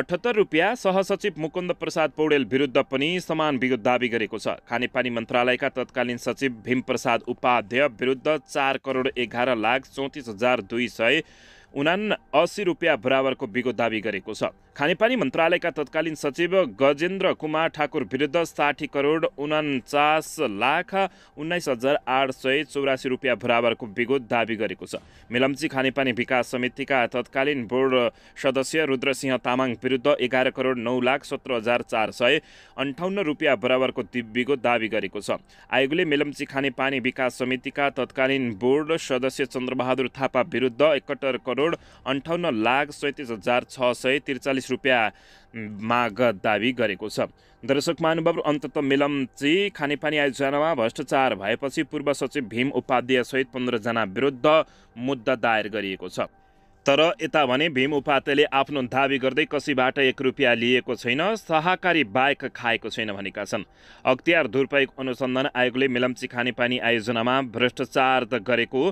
अठहत्तर रुपियाँ सहसचिव मुकुन्द प्रसाद पौडेल विरुद्ध पनि समान बिगो दावी गरेको छ खानेपानी मन्त्रालयका तत्कालीन सचिव भीमप्रसाद उपाध्याय विरुद्ध चार करोड एघार लाख चौतिस हजार दुई सय उना अस्सी रुपियाँ बराबरको विगो दावी गरेको छ खानेपानी मन्त्रालयका तत्कालीन सचिव गजेन्द्र कुमार ठाकुर विरुद्ध साठी करोड उन्चास लाख उन्नाइस हजार आठ सय चौरासी रुपियाँ बराबरको विगोत दावी गरेको छ मेलम्ची खानेपानी विकास समितिका तत्कालीन बोर्ड सदस्य रुद्रसिंह तामाङ विरुद्ध एघार करोड नौ लाख सत्र हजार चार सय अन्ठाउन्न रुपियाँ बराबरको विगोत दावी गरेको छ आयोगले मेलम्ची खानेपानी विकास समितिका तत्कालीन बोर्ड सदस्य चन्द्रबहादुर थापा विरुद्ध एकहत्तर करोड अन्ठाउन्न लाख सैतिस हजार छ सय त्रिचालिस चालिस रुपियाँ माग दावी गरेको छ दर्शक महानुभव अन्तत मिलम्ची खानेपानी आयोजनामा भ्रष्टाचार भएपछि पूर्व सचिव भीम उपाध्याय उपाध्यायसहित पन्ध्रजना विरुद्ध मुद्दा दायर गरिएको छ तर यता भने भीम उपाध्यायले आफ्नो दावी गर्दै कसैबाट एक रुपियाँ लिएको छैन सहकारी बाहेक खाएको छैन भनेका छन् अख्तियार दुरुपयोग अनुसन्धान आयोगले मिलम्ची खानेपानी आयोजनामा भ्रष्टाचार गरेको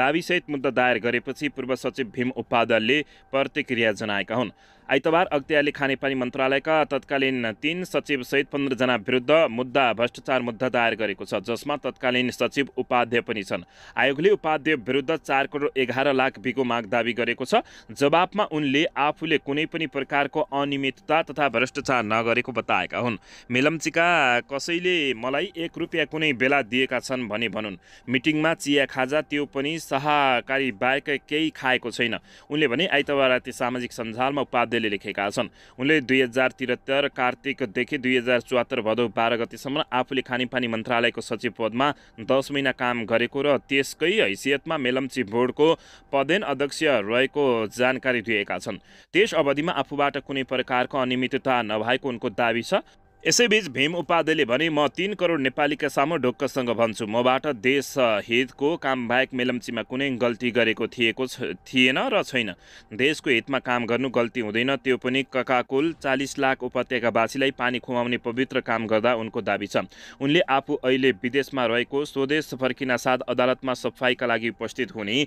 दावीसहित मुद्दा दायर गरेपछि पूर्व सचिव भीम उपाध्यायले प्रतिक्रिया जनाएका हुन् आइतबार अख्तियारले खानेपानी मन्त्रालयका तत्कालीन तीन सचिवसहित पन्ध्रजना विरुद्ध मुद्दा भ्रष्टाचार मुद्दा दायर गरेको छ जसमा तत्कालीन सचिव उपाध्याय पनि छन् आयोगले उपाध्याय विरुद्ध चार करोड एघार लाख बिगो माग दावी गरेको छ जवाबमा उनले आफूले कुनै पनि प्रकारको अनियमितता तथा भ्रष्टाचार नगरेको बताएका हुन् मेलम्चीका कसैले मलाई एक रुपियाँ कुनै बेला दिएका छन् भने भनुन् मिटिङमा चिया खाजा त्यो पनि सहाकारी बाहेक केही खाएको छैन उनले भने आइतबार राति सामाजिक सञ्जालमा उपाध्याय मध्येले लेखेका छन् उनले दुई हजार त्रिहत्तर कार्तिकदेखि दुई हजार चौहत्तर भदौ बाह्र गतिसम्म आफूले खानेपानी मन्त्रालयको सचिव पदमा दस महिना काम गरेको र त्यसकै हैसियतमा मेलम्ची बोर्डको पदेन अध्यक्ष रहेको जानकारी दिएका छन् त्यस अवधिमा आफूबाट कुनै प्रकारको अनियमितता नभएको उनको दावी छ यसैबीच भीम उपाध्यायले भने म तिन करोड नेपालीका सामु ढोक्कसँग भन्छु मबाट देश हितको काम बाहेक मेलम्चीमा कुनै गल्ती गरेको थिएको थिएन र छैन देशको हितमा काम गर्नु गल्ती हुँदैन त्यो पनि ककाकुल चालिस लाख उपत्यकावासीलाई पानी खुवाउने पवित्र काम गर्दा उनको दावी छ उनले आफू अहिले विदेशमा रहेको स्वदेश फर्किनासाथ अदालतमा सफाइका लागि उपस्थित हुने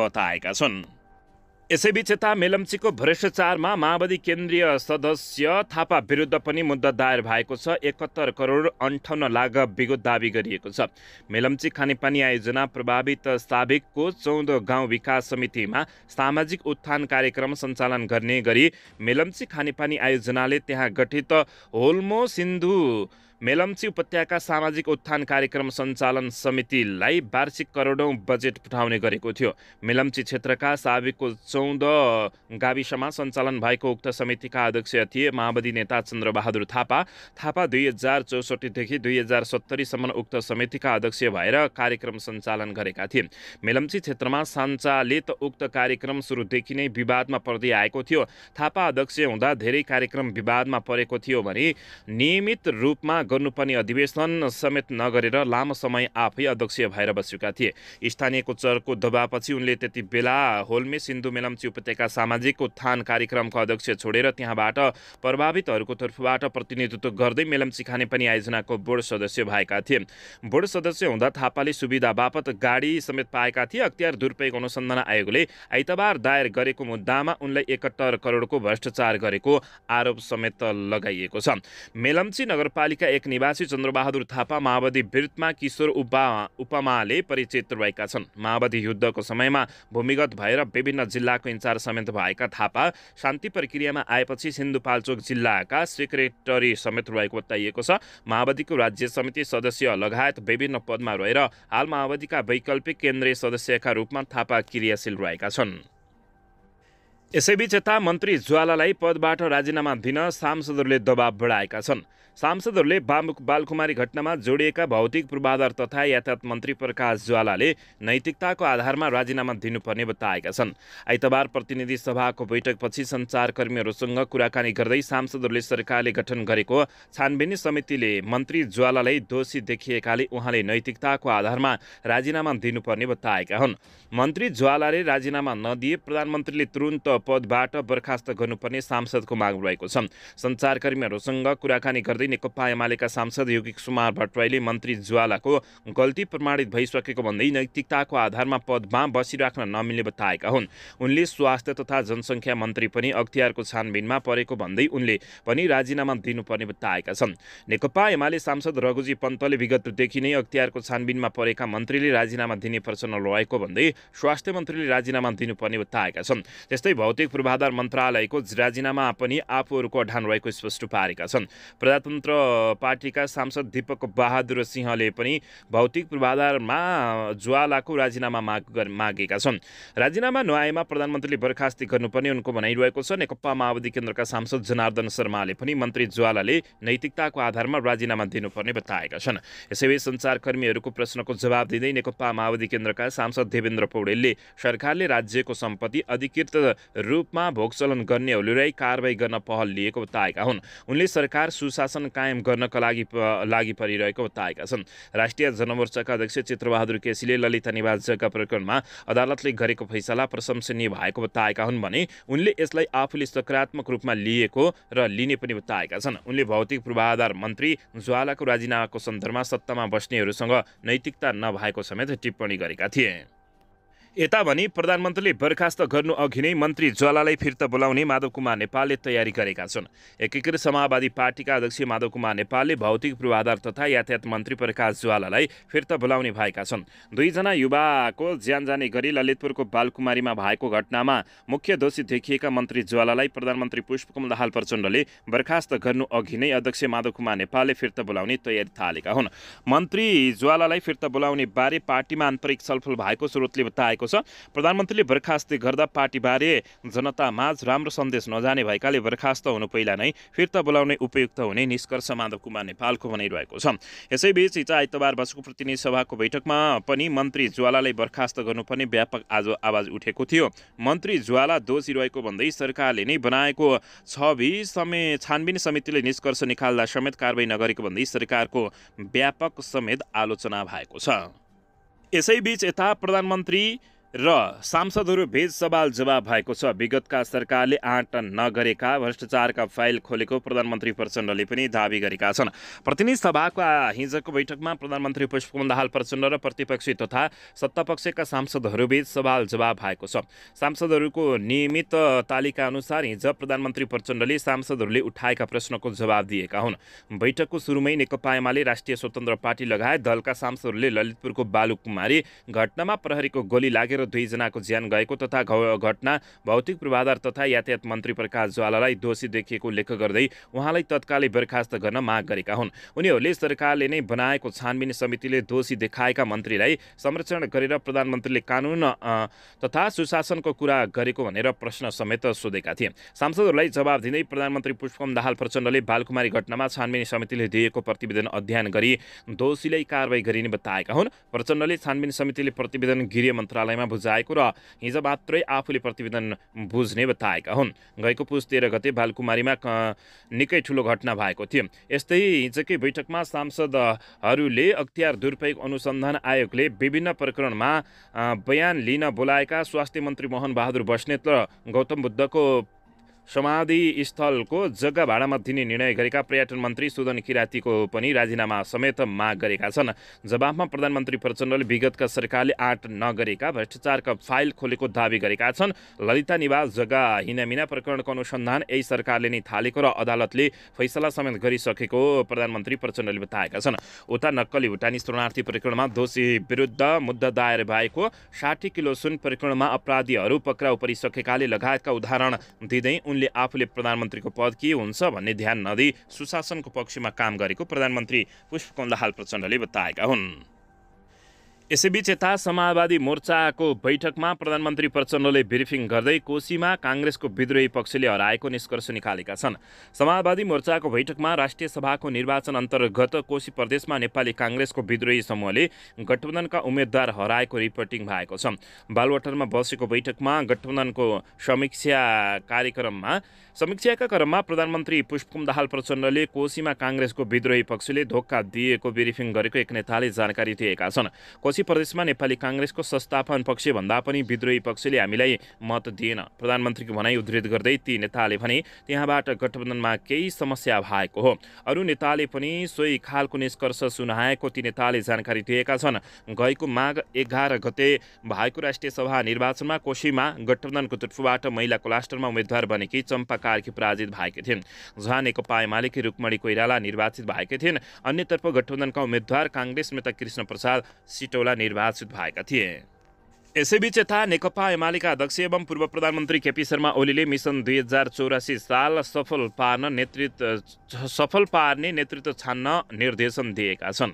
बताएका छन् यसैबीच यता मेलम्चीको भ्रष्टाचारमा माओवादी केन्द्रीय सदस्य थापा विरुद्ध पनि मुद्दा दायर भएको छ एकहत्तर करोड अन्ठाउन्न लाख विगत दावी गरिएको छ मेलम्ची खानेपानी आयोजना प्रभावित साबिकको चौध गाउँ विकास समितिमा सामाजिक उत्थान कार्यक्रम सञ्चालन गर्ने गरी मेलम्ची खानेपानी आयोजनाले त्यहाँ गठित होल्मो सिन्धु मेलम्ची उपत्यका सामाजिक उत्थान कार्यक्रम सञ्चालन समितिलाई वार्षिक करोडौँ बजेट पठाउने गरेको थियो मेलम्ची क्षेत्रका साबिकको चौध गाविसमा सञ्चालन भएको उक्त समितिका अध्यक्ष थिए माओवादी नेता चन्द्रबहादुर थापा थापा दुई हजार चौसठीदेखि दुई हजार सत्तरीसम्म उक्त समितिका अध्यक्ष भएर कार्यक्रम सञ्चालन गरेका थिए मेलम्ची क्षेत्रमा सञ्चालित उक्त कार्यक्रम सुरुदेखि नै विवादमा पर्दै आएको थियो थापा अध्यक्ष हुँदा धेरै कार्यक्रम विवादमा परेको थियो भने नियमित रूपमा गर्नुपर्ने अधिवेशन समेत नगरेर लामो समय आफै अध्यक्ष भएर बसेका थिए स्थानीयको चरको दबापछि उनले त्यति बेला होलमे सिन्धु मेलम्ची उपत्यका सामाजिक उत्थान कार्यक्रमको अध्यक्ष छोडेर त्यहाँबाट प्रभावितहरूको तर्फबाट प्रतिनिधित्व गर्दै मेलम्ची खाने पनि आयोजनाको बोर्ड सदस्य भएका थिए बोर्ड सदस्य हुँदा थापाले सुविधा बापत गाडी समेत पाएका थिए अख्तियार दुरुपयोग अनुसन्धान आयोगले आइतबार दायर गरेको मुद्दामा उनलाई एकहत्तर करोडको भ्रष्टाचार गरेको आरोप समेत लगाइएको छ मेलम्ची नगरपालिका एक निवासी चन्द्रबहादुर थापा माओवादी विरुद्धमा किशोर उपा उपमाले परिचित रहेका छन् माओवादी युद्धको समयमा भूमिगत भएर विभिन्न जिल्लाको इन्चार्ज समेत भएका थापा शान्ति प्रक्रियामा आएपछि सिन्धुपाल्चोक जिल्लाका सेक्रेटरी समेत रहेको बताइएको छ माओवादीको राज्य समिति सदस्य लगायत विभिन्न पदमा रहेर हाल माओवादीका वैकल्पिक केन्द्रीय सदस्यका रूपमा थापा क्रियाशील रहेका छन् यसैबीच यता मन्त्री ज्वालालाई पदबाट राजीनामा दिन सांसदहरूले दबाव बढाएका छन् सांसदहरूले बाम बालकुमारी घटनामा जोडिएका भौतिक पूर्वाधार तथा यातायात मन्त्री प्रकाश ज्वालाले नैतिकताको आधारमा राजीनामा दिनुपर्ने बताएका छन् आइतबार प्रतिनिधि सभाको बैठकपछि सञ्चारकर्मीहरूसँग कुराकानी गर्दै सांसदहरूले सरकारले गठन गरेको छानबिन समितिले मन्त्री ज्वालालाई दोषी देखिएकाले उहाँले नैतिकताको आधारमा राजीनामा दिनुपर्ने बताएका हुन् मन्त्री ज्वालाले राजीनामा नदिए प्रधानमन्त्रीले तुरुन्त पदबाट बर्खास्त गर्नुपर्ने सांसदको माग रहेको छ सञ्चारकर्मीहरूसँग कुराकानी गर्दै नेकपा एमालेका सांसद योगी कुमार भट्टराईले मन्त्री ज्वालाको गल्ती प्रमाणित भइसकेको भन्दै नैतिकताको आधारमा पदमा बसिराख्न नमिल्ने बताएका हुन् उनले स्वास्थ्य तथा जनसङ्ख्या मन्त्री पनि अख्तियारको छानबिनमा परेको भन्दै उनले पनि राजीनामा दिनुपर्ने बताएका छन् नेकपा एमाले सांसद रघुजी पन्तले विगतदेखि नै अख्तियारको छानबिनमा परेका मन्त्रीले राजीनामा दिने प्रश्न रहेको भन्दै स्वास्थ्य मन्त्रीले राजीनामा दिनुपर्ने बताएका छन् त्यस्तै भौतिक पूर्वाधार मन्त्रालयको राजीनामा पनि आफूहरूको अडान रहेको स्पष्ट पारेका छन् प्रजातन्त्र स्वतन्त्र पार्टीका सांसद दीपक बहादुर सिंहले पनि भौतिक पूर्वाधारमा ज्वालाको राजीनामा माग मागेका छन् राजीनामा नआएमा प्रधानमन्त्रीले बर्खास्ती गर्नुपर्ने उनको भनाइरहेको छ नेकपा माओवादी केन्द्रका सांसद जनार्दन शर्माले पनि मन्त्री ज्वालाले नैतिकताको आधारमा राजीनामा दिनुपर्ने बताएका छन् यसैबीच सञ्चारकर्मीहरूको प्रश्नको जवाब दिँदै नेकपा माओवादी केन्द्रका सांसद देवेन्द्र पौडेलले सरकारले राज्यको सम्पत्ति अधिकृत रूपमा भोगचलन गर्नेहरूलाई कारवाही गर्न पहल लिएको बताएका हुन् उनले सरकार सुशासन शासन कायम गर्नका लागि लागि परिरहेको बताएका छन् राष्ट्रिय जनमोर्चाका अध्यक्ष चित्रबहादुर केसीले ललिता निवासका प्रकरणमा अदालतले गरेको फैसला प्रशंसनीय भएको बताएका हुन् भने उनले यसलाई आफूले सकारात्मक रूपमा लिएको र लिने पनि बताएका छन् उनले भौतिक पूर्वाधार मन्त्री ज्वालाको राजीनामाको सन्दर्भमा सत्तामा बस्नेहरूसँग नैतिकता नभएको समेत टिप्पणी गरेका थिए यता भने प्रधानमन्त्रीले बर्खास्त गर्नु अघि नै मन्त्री ज्वालालाई फिर्ता बोलाउने माधव कुमार नेपालले तयारी गरेका छन् एकीकृत समाजवादी पार्टीका अध्यक्ष माधव कुमार नेपालले भौतिक पूर्वाधार तथा यातायात मन्त्री प्रकाश ज्वालालाई फिर्ता बोलाउने भएका छन् दुईजना युवाको ज्यान जाने गरी ललितपुरको बालकुमारीमा भएको घटनामा मुख्य दोषी देखिएका मन्त्री ज्वालालाई प्रधानमन्त्री पुष्पकमल दाहाल प्रचण्डले बर्खास्त गर्नु अघि नै अध्यक्ष माधव कुमार नेपालले फिर्ता बोलाउने तयारी थालेका हुन् मन्त्री ज्वालालाई फिर्ता बोलाउने बारे पार्टीमा आन्तरिक छलफल भएको स्रोतले बताएको भएको छ प्रधानमन्त्रीले बर्खास्ती गर्दा पार्टीबारे माझ राम्रो सन्देश नजाने भएकाले बर्खास्त हुनु पहिला नै फिर्ता बोलाउने उपयुक्त हुने निष्कर्ष माधव कुमार नेपालको भनिरहेको छ यसैबीच हिजो आइतबार बसको प्रतिनिधि सभाको बैठकमा पनि मन्त्री ज्वालालाई बर्खास्त गर्नुपर्ने व्यापक आज आवाज उठेको थियो मन्त्री ज्वाला दोषी रहेको भन्दै सरकारले नै बनाएको छवि समय छानबिन समितिले निष्कर्ष निकाल्दा समेत कारवाही नगरेको भन्दै सरकारको व्यापक समेत आलोचना भएको छ यसैबीच यता प्रधानमन्त्री र सांसदहरू भेज सवाल जवाब भएको छ विगतका सरकारले आँट नगरेका भ्रष्टाचारका फाइल खोलेको प्रधानमन्त्री प्रचण्डले पनि दावी गरेका छन् प्रतिनिधि सभाको हिजोको बैठकमा प्रधानमन्त्री पुष्पकमल प्रचण्ड र प्रतिपक्षी तथा सत्तापक्षका सांसदहरूबीच सवाल जवाब भएको छ सांसदहरूको नियमित तालिका अनुसार हिज प्रधानमन्त्री प्रचण्डले सांसदहरूले उठाएका प्रश्नको जवाब दिएका हुन् बैठकको सुरुमै नेकपा एमाले राष्ट्रिय स्वतन्त्र पार्टी लगायत दलका सांसदहरूले ललितपुरको बालुकुमारी घटनामा प्रहरीको गोली लागेर लागेर दुईजनाको ज्यान गएको तथा घटना भौतिक पूर्वाधार तथा यातायात मन्त्री प्रकाश ज्वालालाई दोषी देखिएको उल्लेख गर्दै उहाँलाई तत्कालै बर्खास्त गर्न माग गरेका हुन् उनीहरूले सरकारले नै बनाएको छानबिन समितिले दोषी देखाएका मन्त्रीलाई संरक्षण गरेर प्रधानमन्त्रीले कानुन तथा सुशासनको कुरा गरेको भनेर प्रश्न समेत सोधेका थिए सांसदहरूलाई जवाब दिँदै प्रधानमन्त्री पुष्पम दाहाल प्रचण्डले बालकुमारी घटनामा छानबिन समितिले दिएको प्रतिवेदन अध्ययन गरी दोषीलाई कारवाही गरिने बताएका हुन् प्रचण्डले छानबिन समितिले प्रतिवेदन गृह मन्त्रालयमा बुझाएको र हिज मात्रै आफूले प्रतिवेदन बुझ्ने बताएका हुन् गएको पुस तेह्र गते बालकुमारीमा निकै ठुलो घटना भएको थियो यस्तै हिजकै बैठकमा सांसदहरूले अख्तियार दुरुपयोग अनुसन्धान आयोगले विभिन्न प्रकरणमा बयान लिन बोलाएका स्वास्थ्य मन्त्री मोहन बहादुर बस्नेत र गौतम बुद्धको समाधि स्थलको जग्गा भाडामा दिने निर्णय गरेका पर्यटन मन्त्री सुदन किरातीको पनि राजीनामा समेत माग गरेका छन् जवाफमा प्रधानमन्त्री प्रचण्डले विगतका सरकारले आँट नगरेका भ्रष्टाचारका फाइल खोलेको दावी गरेका छन् ललिता निवास जग्गा हिनामिना प्रकरणको अनुसन्धान यही सरकारले नै थालेको र अदालतले फैसला समेत गरिसकेको प्रधानमन्त्री प्रचण्डले बताएका छन् उता नक्कली भुटानी शरणार्थी प्रकरणमा दोषी विरुद्ध मुद्दा दायर भएको साठी किलो सुन प्रकरणमा अपराधीहरू पक्राउ परिसकेकाले लगायतका उदाहरण दिँदै उनले उनले आफूले प्रधानमन्त्रीको पद के हुन्छ भन्ने ध्यान नदिई सुशासनको पक्षमा काम गरेको प्रधानमन्त्री पुष्पकमल दाहाल प्रचण्डले बताएका हुन् यसैबीच यता समाजवादी मोर्चाको बैठकमा प्रधानमन्त्री प्रचण्डले ब्रिफिङ गर्दै कोशीमा काङ्ग्रेसको विद्रोही पक्षले हराएको निष्कर्ष निकालेका छन् समाजवादी मोर्चाको बैठकमा राष्ट्रिय सभाको निर्वाचन अन्तर्गत कोशी प्रदेशमा नेपाली काङ्ग्रेसको विद्रोही समूहले गठबन्धनका उम्मेद्वार हराएको रिपोर्टिङ भएको छ बालवाटरमा बसेको बैठकमा गठबन्धनको समीक्षा कार्यक्रममा समीक्षाका क्रममा प्रधानमन्त्री पुष्पकुम दाहाल प्रचण्डले कोशीमा काङ्ग्रेसको विद्रोही पक्षले धोका दिएको ब्रिफिङ गरेको एक नेताले जानकारी दिएका छन् कोशी प्रदेशमा नेपाली काङ्ग्रेसको संस्थापन पक्ष भन्दा पनि विद्रोही पक्षले हामीलाई मत दिएन प्रधानमन्त्रीको भनाइ उद्धृत गर्दै ती नेताले भने त्यहाँबाट गठबन्धनमा केही समस्या भएको हो अरू नेताले पनि सोही खालको निष्कर्ष सुनाएको ती नेताले जानकारी दिएका छन् गएको माघ एघार गते भएको राष्ट्रिय सभा निर्वाचनमा कोशीमा गठबन्धनको तर्फबाट महिला क्लास्टरमा उम्मेद्वार बनेकी चम्पाका कार्की पराजित भएकी थिइन् जहाँ नेकपा एमालेकी रुक्मणी कोइराला निर्वाचित भएकी थिइन् अन्यतर्फ गठबन्धनका उम्मेद्वार काङ्ग्रेस नेता कृष्ण प्रसाद सिटौला निर्वाचित भएका थिए यसैबीच यता नेकपा एमालेका अध्यक्ष एवं पूर्व प्रधानमन्त्री केपी शर्मा ओलीले मिसन दुई हजार चौरासी साल सफल पार्न नेतृत्व सफल पार्ने नेतृत्व छान्न निर्देशन दिएका छन्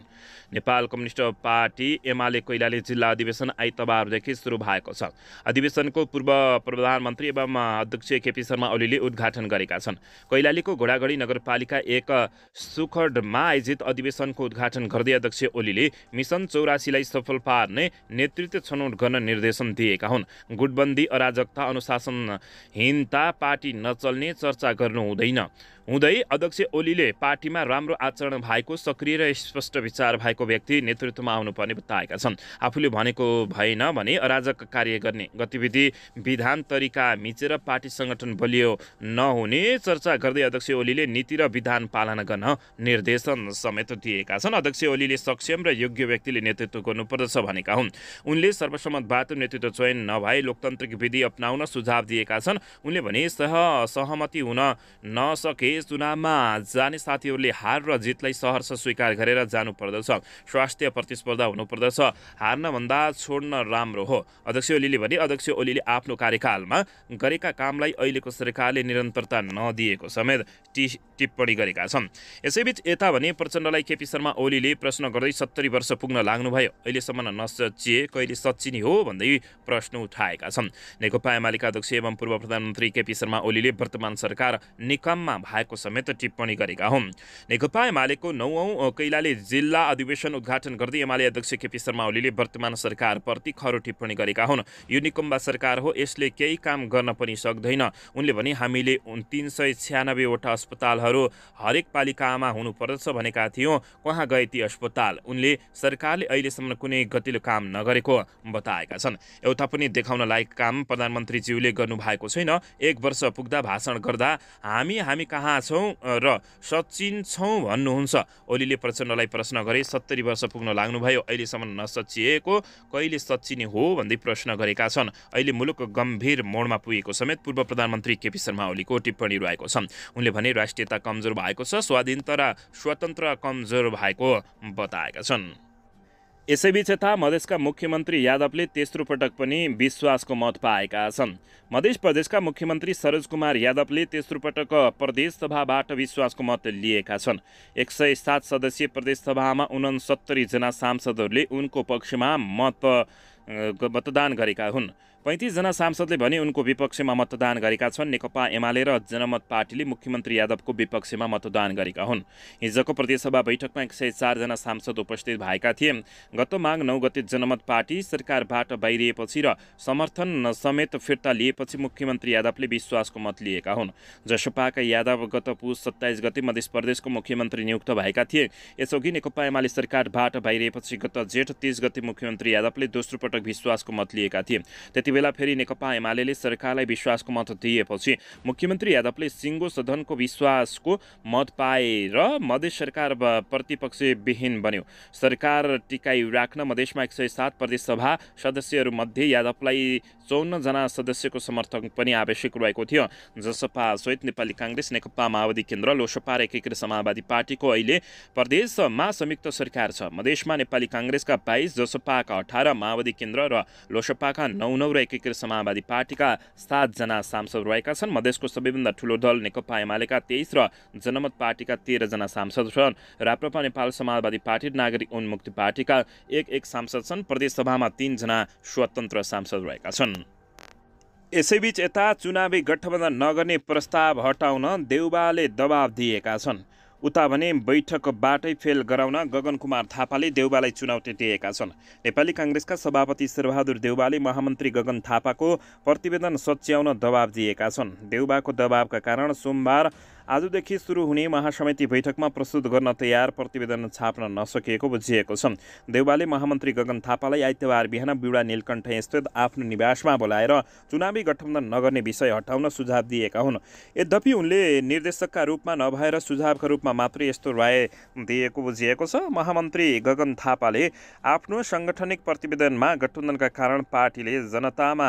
नेपाल कम्युनिस्ट पार्टी एमाले कैलाली जिल्ला अधिवेशन आइतबारदेखि सुरु भएको छ अधिवेशनको पूर्व प्रधानमन्त्री एवं अध्यक्ष केपी शर्मा ओलीले उद्घाटन गरेका छन् कैलालीको घोडाघडी नगरपालिका एक सुखडमा आयोजित अधिवेशनको उद्घाटन गर्दै अध्यक्ष ओलीले मिसन चौरासीलाई सफल पार्ने नेतृत्व छनौट गर्न निर्देशन दिएका हुन् गुटबन्दी अराजकता अनुशासनहीनता पार्टी नचल्ने चर्चा गर्नु हुँदैन हुँदै अध्यक्ष ओलीले पार्टीमा राम्रो आचरण भएको सक्रिय र स्पष्ट विचार भएको व्यक्ति नेतृत्वमा आउनुपर्ने बताएका छन् आफूले भनेको भएन भने अराजक कार्य गर्ने गतिविधि विधान तरिका मिचेर पार्टी सङ्गठन बलियो नहुने चर्चा गर्दै अध्यक्ष ओलीले नीति र विधान पालना गर्न निर्देशन समेत दिएका छन् अध्यक्ष ओलीले सक्षम र योग्य व्यक्तिले नेतृत्व गर्नुपर्दछ भनेका हुन् उनले सर्वसम्मतबाट नेतृत्व चयन नभए लोकतान्त्रिक विधि अप्नाउन सुझाव दिएका छन् उनले भने सह सहमति हुन नसके चुनावमा जाने साथीहरूले हार र जितलाई सहर्ष स्वीकार गरेर जानुपर्दछ स्वास्थ्य प्रतिस्पर्धा हुनुपर्दछ हार्नभन्दा छोड्न राम्रो हो अध्यक्ष ओलीले भने अध्यक्ष ओलीले आफ्नो कार्यकालमा गरेका कामलाई अहिलेको सरकारले निरन्तरता नदिएको समेत टिप्पणी गरेका छन् यसैबीच यता भने प्रचण्डलाई केपी शर्मा ओलीले प्रश्न गर्दै सत्तरी वर्ष पुग्न लाग्नुभयो अहिलेसम्म नसचिए कहिले सचिने हो भन्दै प्रश्न उठाएका छन् नेकपा एमालेका अध्यक्ष एवं पूर्व प्रधानमन्त्री केपी शर्मा ओलीले वर्तमान सरकार निकममा भएको विधायकको समेत टिप्पणी गरेका हुन् नेकपा एमालेको नौऔँ कैलाली जिल्ला अधिवेशन उद्घाटन गर्दै एमाले अध्यक्ष केपी शर्मा ओलीले वर्तमान सरकारप्रति खरो टिप्पणी गरेका हुन् यो निकुम्बा सरकार हो यसले केही काम गर्न पनि सक्दैन उनले भने हामीले तिन सय छ्यानब्बेवटा अस्पतालहरू हरेक पालिकामा हुनुपर्दछ भनेका थियौँ कहाँ गए ती अस्पताल उनले सरकारले अहिलेसम्म कुनै गतिलो काम नगरेको बताएका छन् एउटा पनि देखाउन लायक काम प्रधानमन्त्रीज्यूले गर्नु भएको छैन एक वर्ष पुग्दा भाषण गर्दा हामी हामी कहाँ छौँ र सचिन छौँ भन्नुहुन्छ ओलीले प्रचण्डलाई प्रश्न गरे सत्तरी वर्ष पुग्न लाग्नुभयो अहिलेसम्म नसचिएको कहिले सचिने हो भन्दै प्रश्न गरेका छन् अहिले मुलुक गम्भीर मोडमा पुगेको समेत पूर्व प्रधानमन्त्री केपी शर्मा ओलीको टिप्पणी आएको छन् उनले भने राष्ट्रियता कमजोर भएको छ स्वाधीनता र स्वतन्त्र कमजोर भएको बताएका छन् यसैबीच यता मधेसका मुख्यमन्त्री यादवले तेस्रो पटक पनि विश्वासको मत पाएका छन् मधेस प्रदेशका मुख्यमन्त्री सरोज कुमार यादवले तेस्रो पटक प्रदेशसभाबाट विश्वासको मत लिएका छन् एक सय सात सदस्यीय प्रदेशसभामा उनसत्तरीजना सांसदहरूले उनको पक्षमा मत मतदान गरेका हुन् पैँतिसजना सांसदले भने उनको विपक्षमा मतदान गरेका छन् नेकपा एमाले र जनमत पार्टीले मुख्यमन्त्री यादवको विपक्षमा मतदान गरेका हुन् हिजोको प्रदेशसभा बैठकमा एक सय चारजना सांसद उपस्थित भएका थिए गत माघ नौ गते जनमत पार्टी सरकारबाट बाहिरिएपछि र समर्थन समेत फिर्ता लिएपछि मुख्यमन्त्री यादवले विश्वासको मत लिएका हुन् जसपाका यादव गत पुस सत्ताइस गते मध्य प्रदेशको मुख्यमन्त्री नियुक्त भएका थिए यसअघि नेकपा एमाले सरकारबाट बाहिरिएपछि गत जेठ तिस गते मुख्यमन्त्री यादवले दोस्रो पटक विश्वासको मत लिएका थिए त्यति बेला फेरि नेकपा एमाले सरकारलाई विश्वासको मत दिएपछि मुख्यमन्त्री यादवले सिङ्गो सदनको विश्वासको मत पाए र मधेस सरकार प्रतिपक्ष विहीन बन्यो सरकार टिकाइ राख्न मधेसमा एक सय सात प्रदेशसभा सदस्यहरूमध्ये यादवलाई चौन्नजना सदस्यको समर्थन पनि आवश्यक रहेको थियो जसपा सहित नेपाली काङ्ग्रेस नेकपा माओवादी केन्द्र लोसपा र एकीकृत समाजवादी पार्टीको अहिले प्रदेशमा संयुक्त सरकार छ मधेसमा नेपाली काङ्ग्रेसका बाइस जसपाका अठार माओवादी केन्द्र र लोसपाका नौ नौ र एकीकृत समाजवादी पार्टीका सातजना सांसद रहेका छन् मधेसको सबैभन्दा ठुलो दल नेकपा एमालेका तेइस र जनमत पार्टीका तेह्रजना सांसद छन् राप्रपा नेपाल समाजवादी पार्टी नागरिक उन्मुक्ति पार्टीका एक एक सांसद छन् प्रदेशसभामा तीनजना स्वतन्त्र सांसद रहेका छन् यसैबीच यता चुनावी गठबन्धन नगर्ने प्रस्ताव हटाउन देउबाले दबाव दिएका छन् उता भने बैठकबाटै फेल गराउन गगन कुमार थापाले देउबालाई चुनौती दिएका छन् नेपाली काङ्ग्रेसका सभापति शेरबहादुर देउबाले महामन्त्री गगन थापाको प्रतिवेदन सच्याउन दबाब दिएका छन् देउबाको दबावका कारण सोमबार आजदेखि सुरु हुने महासमिति बैठकमा प्रस्तुत गर्न तयार प्रतिवेदन छाप्न नसकिएको बुझिएको छ देउवाले महामन्त्री गगन थापालाई आइतबार बिहान बिउडा नीलकण्ठ स्थित आफ्नो निवासमा बोलाएर चुनावी गठबन्धन नगर्ने विषय हटाउन सुझाव दिएका हुन् यद्यपि उनले निर्देशकका रूपमा नभएर सुझावका रूपमा मात्रै यस्तो राय दिएको बुझिएको छ महामन्त्री गगन थापाले आफ्नो साङ्गठनिक प्रतिवेदनमा गठबन्धनका कारण पार्टीले जनतामा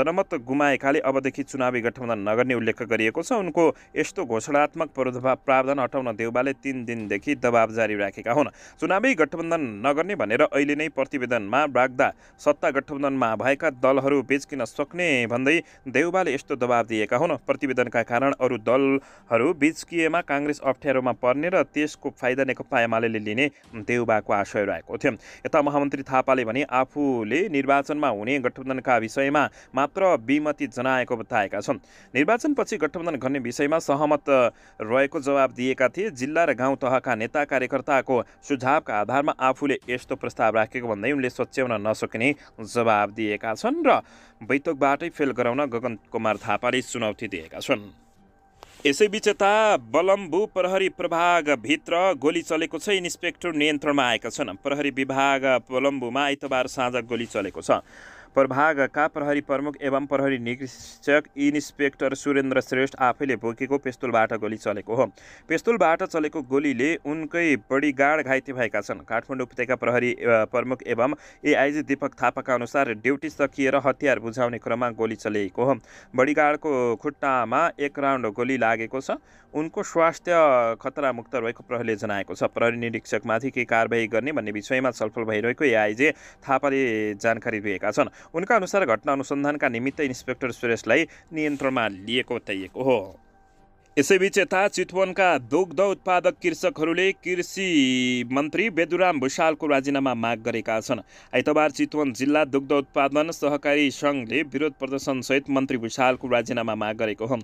जनमत गुमाएकाले अबदेखि चुनावी गठबन्धन नगर्ने उल्लेख गरिएको छ उनको यस्तो घोषणा घोषणात्मक पूर्वभाव प्रावधान हटाउन देउबाले तिन दिनदेखि दबाब जारी राखेका हुन् चुनावी गठबन्धन नगर्ने भनेर अहिले नै प्रतिवेदनमा राख्दा सत्ता गठबन्धनमा भएका दलहरू किन सक्ने भन्दै देउबाले यस्तो दबाब दिएका हुन् प्रतिवेदनका कारण अरू दलहरू बिचकिएमा काङ्ग्रेस अप्ठ्यारोमा पर्ने र त्यसको फाइदा नेकपा एमाले लिने देउबाको आशय रहेको थियो यता महामन्त्री थापाले भने आफूले निर्वाचनमा हुने गठबन्धनका विषयमा मात्र विमति जनाएको बताएका छन् निर्वाचनपछि गठबन्धन गर्ने विषयमा सहमत रहेको जवाब दिएका थिए जिल्ला र गाउँ तहका नेता कार्यकर्ताको सुझावका आधारमा आफूले यस्तो प्रस्ताव राखेको भन्दै उनले सच्याउन नसकिने जवाब दिएका छन् र बैठकबाटै फेल गराउन गगन कुमार थापाले चुनौती दिएका छन् यसैबीच यता बलम्बु प्रहरी प्रभागभित्र गोली चलेको छ इन्सपेक्टर नियन्त्रणमा आएका छन् प्रहरी विभाग बलम्बुमा आइतबार साँझ गोली चलेको छ प्रभागका प्रहरी प्रमुख एवं प्रहरी निरीक्षक इन्सपेक्टर सुरेन्द्र श्रेष्ठ आफैले बोकेको पेस्तोलबाट गोली चलेको हो पेस्तोलबाट चलेको गोलीले उनकै बढी गाड घाइते भएका छन् काठमाडौँ उपत्यका प्रहरी प्रमुख एवं एआइजी दीपक थापाका अनुसार ड्युटी सकिएर हतियार बुझाउने क्रममा गोली चलिएको हो बडीगाडको खुट्टामा एक राउन्ड गोली लागेको छ उनको स्वास्थ्य खतरामुक्त रहेको प्रहरीले जनाएको छ प्रहरी निरीक्षकमाथि केही कारवाही गर्ने भन्ने विषयमा छलफल भइरहेको एआइजे थापाले जानकारी दिएका छन् उनका अनुसार घटना अनुसन्धानका निमित्त इन्सपेक्टर सुरेशलाई नियन्त्रणमा लिएको बताइएको हो यसैबीच यता चितवनका दुग्ध उत्पादक कृषकहरूले कृषि मन्त्री बेदुराम भुषालको राजीनामा माग गरेका छन् आइतबार चितवन जिल्ला दुग्ध उत्पादन सहकारी सङ्घले विरोध प्रदर्शनसहित मन्त्री भुषालको राजीनामा माग गरेको हो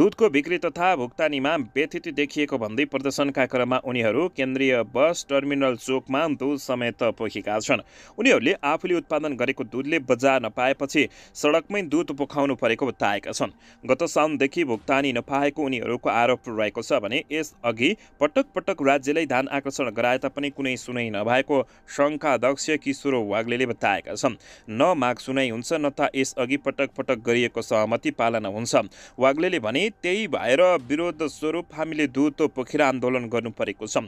दुधको बिक्री तथा भुक्तानीमा व्यथित देखिएको भन्दै प्रदर्शनका क्रममा उनीहरू केन्द्रीय बस टर्मिनल चोकमा दुध समेत पोखेका छन् उनीहरूले आफूले उत्पादन गरेको दुधले बजार नपाएपछि सडकमै दुध पोखाउनु परेको बताएका छन् गत साउनदेखि भुक्तानी नपाएको उनीहरू हरूको आरोप रहेको छ भने यसअघि पटक पटक राज्यलाई धान आकर्षण गराए तापनि कुनै सुनाइ नभएको सङ्घका अध्यक्ष किशोर वाग्ले बताएका छन् न माग सुनाइ हुन्छ न त यसअघि पटक पटक गरिएको सहमति पालना हुन्छ वाग्ले भने त्यही भएर विरोध स्वरूप हामीले दुध पोखेर आन्दोलन गर्नु परेको छ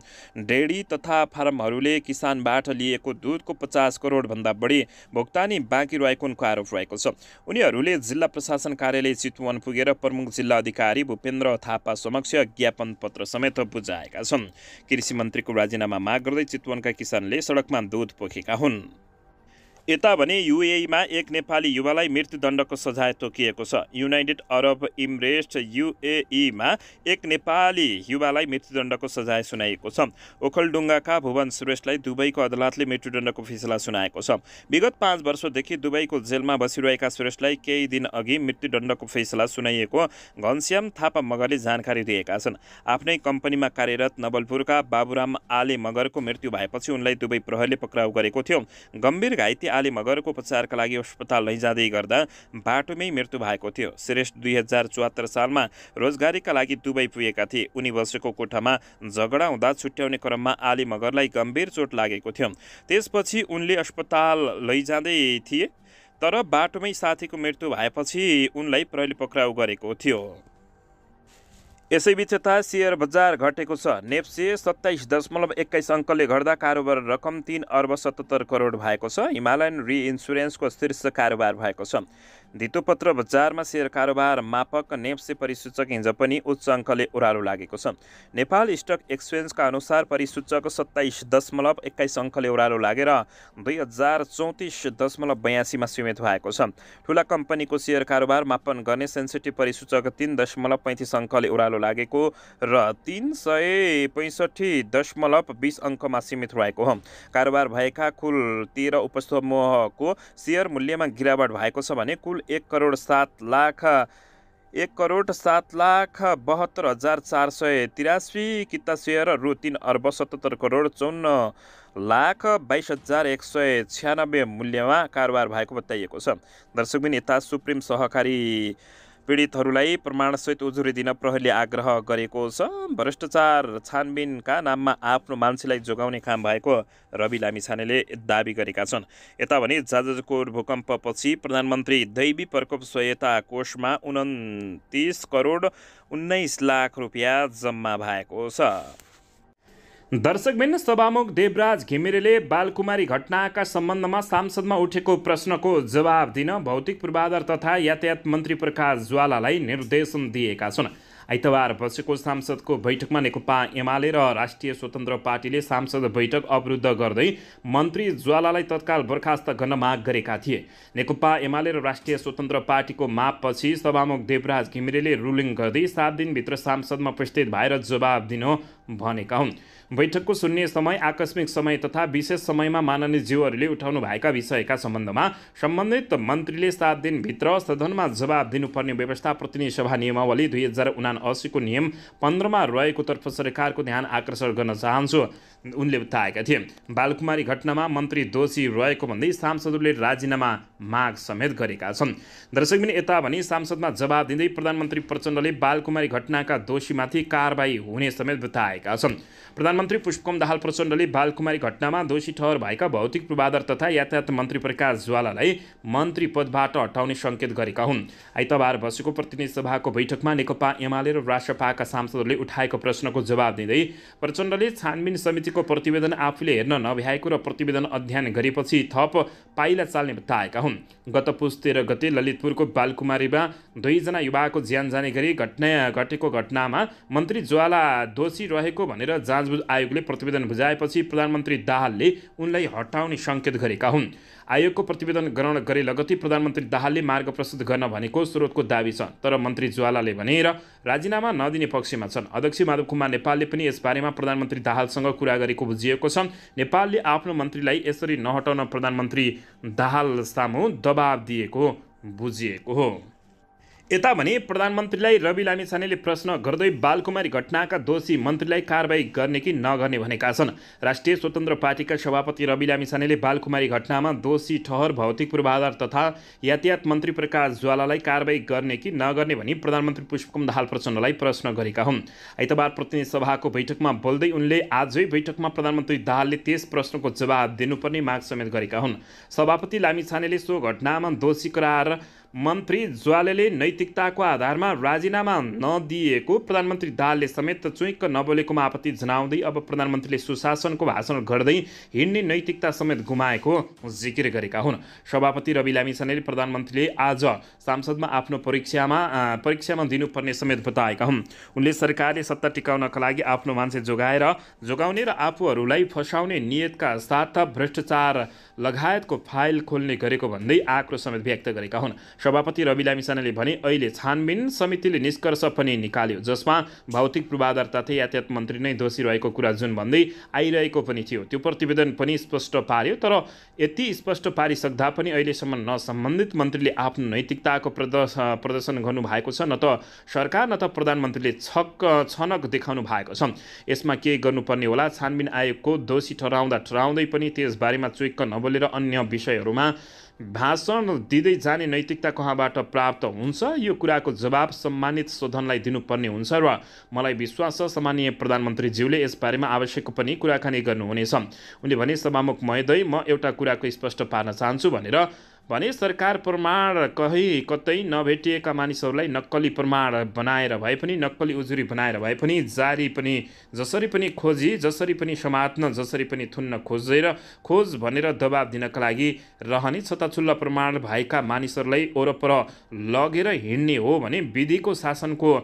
डेडी तथा फार्महरूले किसानबाट लिएको दुधको पचास करोडभन्दा बढी भुक्तानी बाँकी रहेको उनको आरोप रहेको छ उनीहरूले जिल्ला प्रशासन कार्यालय चितवन पुगेर प्रमुख जिल्ला अधिकारी भूपेन्द्र थापा समक्ष ज्ञापन पत्र समेत बुझाएका छन् कृषि मन्त्रीको राजीनामा माग गर्दै चितवनका किसानले सडकमा दुध पोखेका हुन् यता भने युएमा एक नेपाली युवालाई मृत्युदण्डको सजाय तोकिएको छ युनाइटेड अरब इमरेस्ट युएईमा एक नेपाली युवालाई मृत्युदण्डको सजाय सुनाइएको छ ओखलडुङ्गाका भुवन सुरेशलाई दुबईको अदालतले मृत्युदण्डको फैसला सुनाएको छ विगत पाँच वर्षदेखि दुबईको जेलमा बसिरहेका सुरेशलाई केही दिन अघि मृत्युदण्डको फैसला सुनाइएको घनश्याम थापा मगरले जानकारी दिएका छन् आफ्नै कम्पनीमा कार्यरत नवलपुरका बाबुराम आले मगरको मृत्यु भएपछि उनलाई दुबई प्रहरीले पक्राउ गरेको थियो गम्भीर घाइते महिलाले मगरको उपचारका लागि अस्पताल लैजाँदै गर्दा बाटोमै मृत्यु भएको थियो श्रेष्ठ दुई हजार चौहत्तर सालमा रोजगारीका लागि दुबई पुगेका थिए उनी बसेको कोठामा झगडा हुँदा छुट्याउने क्रममा आली मगरलाई गम्भीर चोट लागेको थियो त्यसपछि उनले अस्पताल लैजाँदै थिए तर बाटोमै साथीको मृत्यु भएपछि उनलाई प्रहरी पक्राउ गरेको थियो यसैबीच यता सेयर बजार घटेको छ नेप्से सत्ताइस दशमलव एक्काइस अङ्कले घट्दा कारोबार रकम तिन अर्ब सतहत्तर करोड भएको छ हिमालयन रिइन्सुरेन्सको शीर्ष कारोबार भएको छ धितोपत्र बजारमा सेयर कारोबार मापक नेप्से परिसूचक हिजो पनि उच्च अङ्कले ओह्रालो लागेको छ नेपाल स्टक एक्सचेन्जका अनुसार परिसूचक सत्ताइस दशमलव एक्काइस अङ्कले ओह्रालो लागेर दुई हजार चौतिस दशमलव बयासीमा सीमित भएको छ ठुला कम्पनीको सेयर कारोबार मापन गर्ने सेन्सिटिभ परिसूचक तिन दशमलव पैँतिस अङ्कले ओह्रालो लागेको र तिन सय पैँसठी दशमलव बिस अङ्कमा सीमित रहेको हो कारोबार भएका कुल तेह्र उपसमूहको सेयर मूल्यमा गिरावट भएको छ भने कुल एक करोड सात लाख एक करोड सात लाख बहत्तर हजार चार सय तिरासी किता सेयर रु तिन अर्ब सतहत्तर करोड चौन्न लाख बाइस हजार एक सय छ्यानब्बे मूल्यमा कारोबार भएको बताइएको छ दर्शकबिन यता सुप्रिम सहकारी पीडितहरूलाई प्रमाणसहित उजुरी दिन प्रहरीले आग्रह गरेको छ भ्रष्टाचार छानबिनका नाममा आफ्नो मान्छेलाई जोगाउने काम भएको रवि लामिछानेले दावी गरेका छन् यता भने जाजरकोट भूकम्पपछि प्रधानमन्त्री दैवी प्रकोप सहायता कोषमा उन्तिस करोड उन्नाइस लाख रुपियाँ जम्मा भएको छ दर्शक दर्शकबिन सभामुख देवराज घिमिरेले बालकुमारी घटनाका सम्बन्धमा सांसदमा उठेको प्रश्नको जवाब दिन भौतिक पूर्वाधार तथा यातायात मन्त्री प्रकाश ज्वालालाई निर्देशन दिएका छन् आइतबार बसेको सांसदको बैठकमा नेकपा एमाले र राष्ट्रिय स्वतन्त्र पार्टीले सांसद बैठक अवरुद्ध गर्दै मन्त्री ज्वालालाई तत्काल बर्खास्त गर्न माग गरेका थिए नेकपा एमाले र राष्ट्रिय स्वतन्त्र पार्टीको मापपछि सभामुख देवराज घिमिरेले रुलिङ गर्दै सात दिनभित्र सांसदमा उपस्थित भएर जवाब दिनु भनेका हुन् बैठकको सुन्ने समय आकस्मिक समय तथा विशेष समयमा माननीय जीवहरूले उठाउनु भएका विषयका सम्बन्धमा सम्बन्धित मन्त्रीले सात दिनभित्र सदनमा जवाब दिनुपर्ने व्यवस्था प्रतिनिधि सभा नियमावली दुई हजार उना असीको नियम पन्ध्रमा रहेको तर्फ सरकारको ध्यान आकर्षण गर्न चाहन्छु उनले बताएका थिए बालकुमारी घटनामा मन्त्री दोषी रहेको भन्दै सांसदहरूले राजीनामा माग समेत गरेका छन् दर्शकबिन यता भने सांसदमा जवाब दिँदै प्रधानमन्त्री प्रचण्डले बालकुमारी घटनाका दोषीमाथि कारवाही हुने समेत बताएका छन् प्रधानमन्त्री पुष्पकम दाहाल प्रचण्डले बालकुमारी घटनामा दोषी ठहर भएका भौतिक पूर्वाधार तथा यातायात मन्त्री प्रकाश ज्वालालाई मन्त्री पदबाट हटाउने सङ्केत गरेका हुन् आइतबार बसेको प्रतिनिधि सभाको बैठकमा नेकपा एमाले र राष्ट्रपाका सांसदहरूले उठाएको प्रश्नको जवाब दिँदै प्रचण्डले छानबिन समिति समितिको प्रतिवेदन आफूले हेर्न नभ्याएको र प्रतिवेदन अध्ययन गरेपछि थप पाइला चाल्ने बताएका हुन् गत पुस तेह्र गते ललितपुरको बालकुमारीमा दुईजना युवाको ज्यान जाने गरी घटना घटेको घटनामा मन्त्री ज्वाला दोषी रहेको भनेर जाँचबुझ आयोगले प्रतिवेदन बुझाएपछि प्रधानमन्त्री दाहालले उनलाई हटाउने सङ्केत गरेका हुन् आयोगको प्रतिवेदन ग्रहण गरे लगती प्रधानमन्त्री दाहालले मार्ग प्रस्तुत गर्न भनेको स्रोतको दावी छ तर मन्त्री ज्वालाले भनेर राजीनामा नदिने पक्षमा छन् अध्यक्ष माधव कुमार नेपालले पनि यसबारेमा प्रधानमन्त्री दाहालसँग कुरा गरेको बुझिएको छ नेपालले आफ्नो मन्त्रीलाई यसरी नहटाउन प्रधानमन्त्री दाहाल सामु दबाब दिएको बुझिएको हो यता भने प्रधानमन्त्रीलाई रवि लामिछानेले प्रश्न गर्दै बालकुमारी घटनाका दोषी मन्त्रीलाई कारवाही गर्ने कि नगर्ने भनेका छन् राष्ट्रिय स्वतन्त्र पार्टीका सभापति रवि लामिछानेले बालकुमारी घटनामा दोषी ठहर भौतिक पूर्वाधार तथा यातायात मन्त्री प्रकाश ज्वालालाई कारवाही गर्ने कि नगर्ने भनी प्रधानमन्त्री पुष्पकम दाहाल प्रचण्डलाई प्रश्न गरेका हुन् आइतबार प्रतिनिधि सभाको बैठकमा बोल्दै उनले आजै बैठकमा प्रधानमन्त्री दाहालले त्यस प्रश्नको जवाब दिनुपर्ने माग समेत गरेका हुन् सभापति लामिछानेले सो घटनामा दोषी करार मन्त्री ज्वालेले नैतिकताको आधारमा राजीनामा नदिएको प्रधानमन्त्री दालले समेत चुइक्क नबोलेकोमा आपत्ति जनाउँदै अब प्रधानमन्त्रीले सुशासनको भाषण गर्दै हिँड्ने नैतिकता समेत गुमाएको जिकिर गरेका हुन् सभापति रवि लामिछानेले प्रधानमन्त्रीले आज सांसदमा आफ्नो परीक्षामा परीक्षामा दिनुपर्ने समेत बताएका हुन् उनले सरकारले सत्ता टिकाउनका लागि आफ्नो मान्छे जोगाएर जोगाउने र आफूहरूलाई फसाउने नियतका साथ भ्रष्टाचार लगायतको फाइल खोल्ने गरेको भन्दै आक्रोश समेत व्यक्त गरेका हुन् सभापति रवि लामिसानाले भने अहिले छानबिन समितिले निष्कर्ष पनि निकाल्यो जसमा भौतिक पूर्वाधार तथा यातायात मन्त्री नै दोषी रहेको कुरा जुन भन्दै आइरहेको पनि थियो त्यो प्रतिवेदन पनि स्पष्ट पार्यो तर यति स्पष्ट पारिसक्दा पनि अहिलेसम्म न सम्बन्धित मन्त्रीले आफ्नो नैतिकताको प्रदर्श प्रदर्शन गर्नु भएको छ न त सरकार न त प्रधानमन्त्रीले छक छनक देखाउनु भएको छ यसमा के गर्नुपर्ने होला छानबिन आयोगको दोषी ठहराउँदा ठहराउँदै पनि त्यसबारेमा चुइक्क नबोल खोलेर अन्य विषयहरूमा भाषण दिँदै जाने नैतिकता कहाँबाट प्राप्त हुन्छ यो कुराको जवाब सम्मानित शोधनलाई दिनुपर्ने हुन्छ र मलाई विश्वास छ सामान्य प्रधानमन्त्रीज्यूले यसबारेमा आवश्यक पनि कुराकानी गर्नुहुनेछ उनले भने सभामुख महोदय म एउटा कुराको स्पष्ट पार्न चाहन्छु भनेर भने सरकार प्रमाण कहीँ कतै नभेटिएका मानिसहरूलाई नक्कली प्रमाण बनाएर भए पनि नक्कली उजुरी बनाएर भए पनि जारी पनि जसरी पनि खोजी जसरी पनि समात्न जसरी पनि थुन्न खोजेर खोज भनेर दबाब दिनका लागि रहने छताछुल्ला प्रमाण भएका मानिसहरूलाई ओरपर लगेर हिँड्ने हो भने विधिको शासनको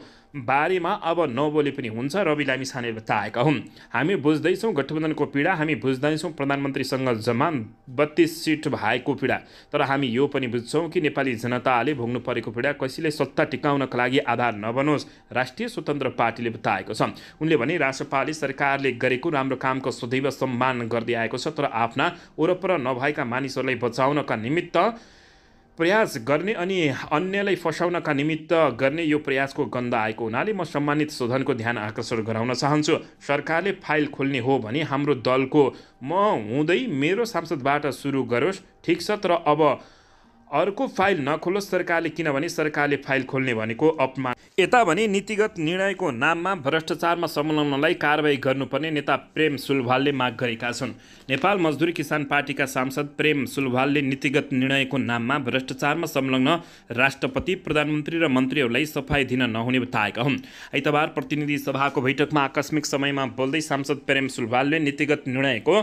बारेमा अब नबोले पनि हुन्छ रवि लामी लामिछाने बताएका हुन् हामी बुझ्दैछौँ गठबन्धनको पीडा हामी बुझ्दैछौँ प्रधानमन्त्रीसँग जमान बत्तिस सिट भएको पीडा तर हामी यो पनि बुझ्छौँ कि नेपाली जनताले भोग्नु परेको पीडा कसैले सत्ता टिकाउनका लागि आधार नबनोस् राष्ट्रिय स्वतन्त्र पार्टीले बताएको छ उनले भने राष्ट्रपाले सरकारले गरेको राम्रो कामको सदैव सम्मान गर्दै आएको छ तर आफ्ना वरपर नभएका मानिसहरूलाई बचाउनका निमित्त प्रयास गर्ने अनि अन्यलाई फसाउनका निमित्त गर्ने यो प्रयासको गन्ध आएको हुनाले म सम्मानित शोधनको ध्यान आकर्षण गराउन चाहन्छु सरकारले फाइल खोल्ने हो भने हाम्रो दलको म हुँदै मेरो सांसदबाट सुरु गरोस् ठिक छ तर अब अर्को फाइल नखोलोस् सरकारले किनभने सरकारले फाइल खोल्ने भनेको अपमान यता भने नीतिगत निर्णयको नाममा भ्रष्टाचारमा संलग्नलाई कारवाही गर्नुपर्ने नेता प्रेम सुलभालले माग गरेका छन् नेपाल मजदुर किसान पार्टीका सांसद प्रेम सुलभालले नीतिगत निर्णयको नाममा भ्रष्टाचारमा संलग्न राष्ट्रपति प्रधानमन्त्री र मन्त्रीहरूलाई सफाई दिन नहुने बताएका हुन् आइतबार प्रतिनिधि सभाको बैठकमा आकस्मिक समयमा बोल्दै सांसद प्रेम सुलभालले नीतिगत निर्णयको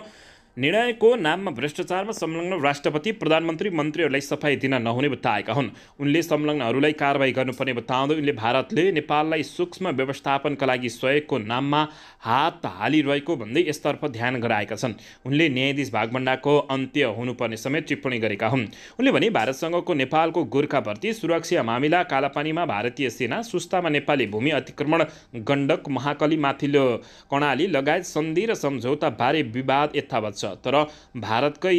निर्णयको नाममा भ्रष्टाचारमा संलग्न राष्ट्रपति प्रधानमन्त्री मन्त्रीहरूलाई सफाई दिन नहुने बताएका हुन् उनले संलग्नहरूलाई कारवाही गर्नुपर्ने बताउँदै उनले भारतले नेपाललाई सूक्ष्म व्यवस्थापनका लागि सहयोगको नाममा हात हालिरहेको भन्दै यसतर्फ ध्यान गराएका छन् उनले न्यायाधीश भागभण्डाको अन्त्य हुनुपर्ने समेत टिप्पणी गरेका हुन् उनले भने भारतसँगको नेपालको गोर्खा भर्ती सुरक्षा मामिला कालापानीमा भारतीय सेना सुस्तामा नेपाली भूमि अतिक्रमण गण्डक महाकली माथिल्लो कर्णाली लगायत सन्धि र सम्झौताबारे विवाद यथावत छ तर भारतकै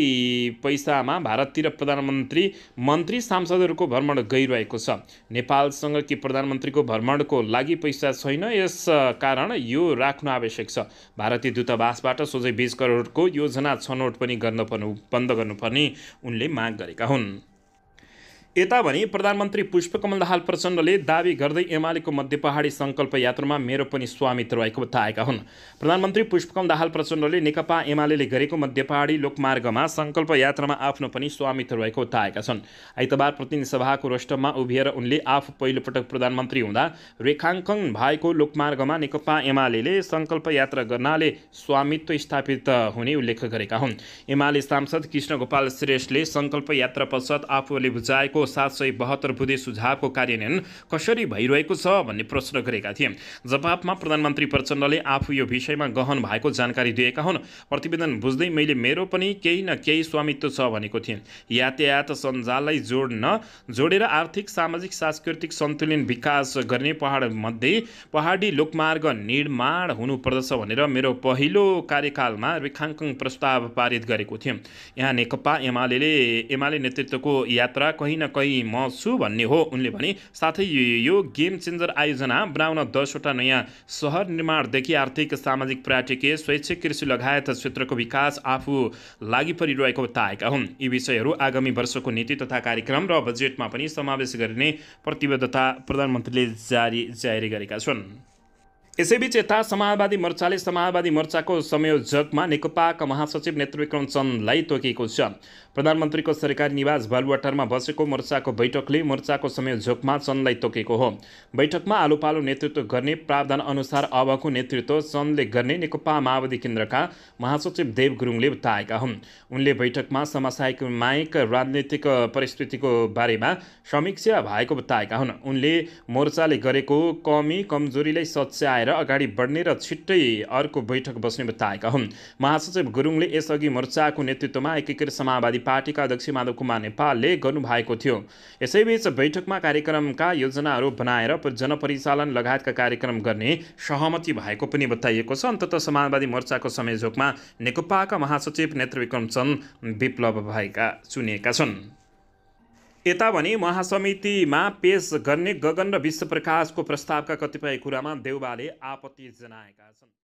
पैसामा भारततिर प्रधानमन्त्री मन्त्री सांसदहरूको भ्रमण गइरहेको छ नेपालसँग कि प्रधानमन्त्रीको भ्रमणको लागि पैसा छैन यस कारण यो राख्नु आवश्यक छ भारतीय दूतावासबाट सोझै बिस करोडको योजना छनौट पनि गर्न पर्नु बन्द गर्नुपर्ने उनले माग गरेका हुन् यता भने प्रधानमन्त्री पुष्पकमल दाहाल प्रचण्डले दावी गर्दै एमालेको मध्य पहाडी सङ्कल्प यात्रामा मेरो पनि स्वामित्व रहेको बताएका हुन् प्रधानमन्त्री पुष्पकमल दाहाल प्रचण्डले नेकपा एमाले गरेको मध्य पहाडी लोकमार्गमा सङ्कल्प यात्रामा आफ्नो पनि स्वामित्व रहेको बताएका छन् आइतबार प्रतिनिधि सभाको रोष्टममा उभिएर उनले आफू पहिलोपटक प्रधानमन्त्री हुँदा रेखाङ्कन भएको लोकमार्गमा नेकपा एमाले सङ्कल्प यात्रा गर्नाले स्वामित्व स्थापित हुने उल्लेख गरेका हुन् एमाले सांसद कृष्ण गोपाल श्रेष्ठले सङ्कल्प यात्रा पश्चात आफूले बुझाएको सात सय बहत्तर बुधे सुझावको कार्यान्वयन कसरी भइरहेको छ भन्ने प्रश्न गरेका थिए जवाबमा प्रधानमन्त्री प्रचण्डले आफू यो विषयमा गहन भएको जानकारी दिएका हुन् प्रतिवेदन बुझ्दै मैले मेरो पनि केही न केही स्वामित्व छ भनेको थिएँ यातायात सञ्जाललाई जोड्न जोडेर आर्थिक सामाजिक सांस्कृतिक सन्तुलन विकास गर्ने पहाडमध्ये पहाडी लोकमार्ग निर्माण हुनुपर्दछ भनेर मेरो पहिलो कार्यकालमा रेखाङ्कन प्रस्ताव पारित गरेको थिएँ यहाँ नेकपा एमाले एमाले नेतृत्वको यात्रा कहीँ न कहीँ म छु भन्ने हो उनले भने साथै यो गेम चेन्जर आयोजना बनाउन दसवटा नयाँ सहर निर्माणदेखि आर्थिक सामाजिक पर्यटकीय स्वैच्छिक कृषि लगायत क्षेत्रको विकास आफू लागि परिरहेको बताएका हुन् यी विषयहरू आगामी वर्षको नीति तथा कार्यक्रम र बजेटमा पनि समावेश गरिने प्रतिबद्धता प्रधानमन्त्रीले जारी जारी गरेका छन् यसैबीच यता समाजवादी मोर्चाले समाजवादी मोर्चाको संयोजकमा नेकपाका महासचिव नेत्रविक्रम चन्दलाई तोकेको छ प्रधानमन्त्रीको सरकारी निवास बालुवाटारमा बसेको मोर्चाको बैठकले मोर्चाको समय झोकमा चन्दलाई तोकेको हो बैठकमा आलो पालो नेतृत्व गर्ने प्रावधान अनुसार अबको नेतृत्व चन्दले गर्ने नेकपा माओवादी केन्द्रका महासचिव देव गुरुङले बताएका हुन् उनले बैठकमा मायिक राजनैतिक परिस्थितिको बारेमा समीक्षा भएको बताएका हुन् उनले मोर्चाले गरेको कमी कमजोरीलाई सच्याएर अगाडि बढ्ने र छिट्टै अर्को बैठक बस्ने बताएका हुन् महासचिव गुरुङले यसअघि मोर्चाको नेतृत्वमा एकीकृत समावादी पार्टीका अध्यक्ष माधव कुमार नेपालले गर्नुभएको थियो यसैबीच बैठकमा कार्यक्रमका योजनाहरू बनाएर जनपरिचालन लगायतका कार्यक्रम गर्ने सहमति भएको पनि बताइएको छ अन्तत समाजवादी मोर्चाको संयोजकमा नेकपाका महासचिव नेत्रविक्रम चन्द विप्लव भएका चुनिएका छन् यता भने महासमितिमा पेश गर्ने गगन र विश्वप्रकाशको प्रस्तावका कतिपय कुरामा देउबाले आपत्ति जनाएका छन्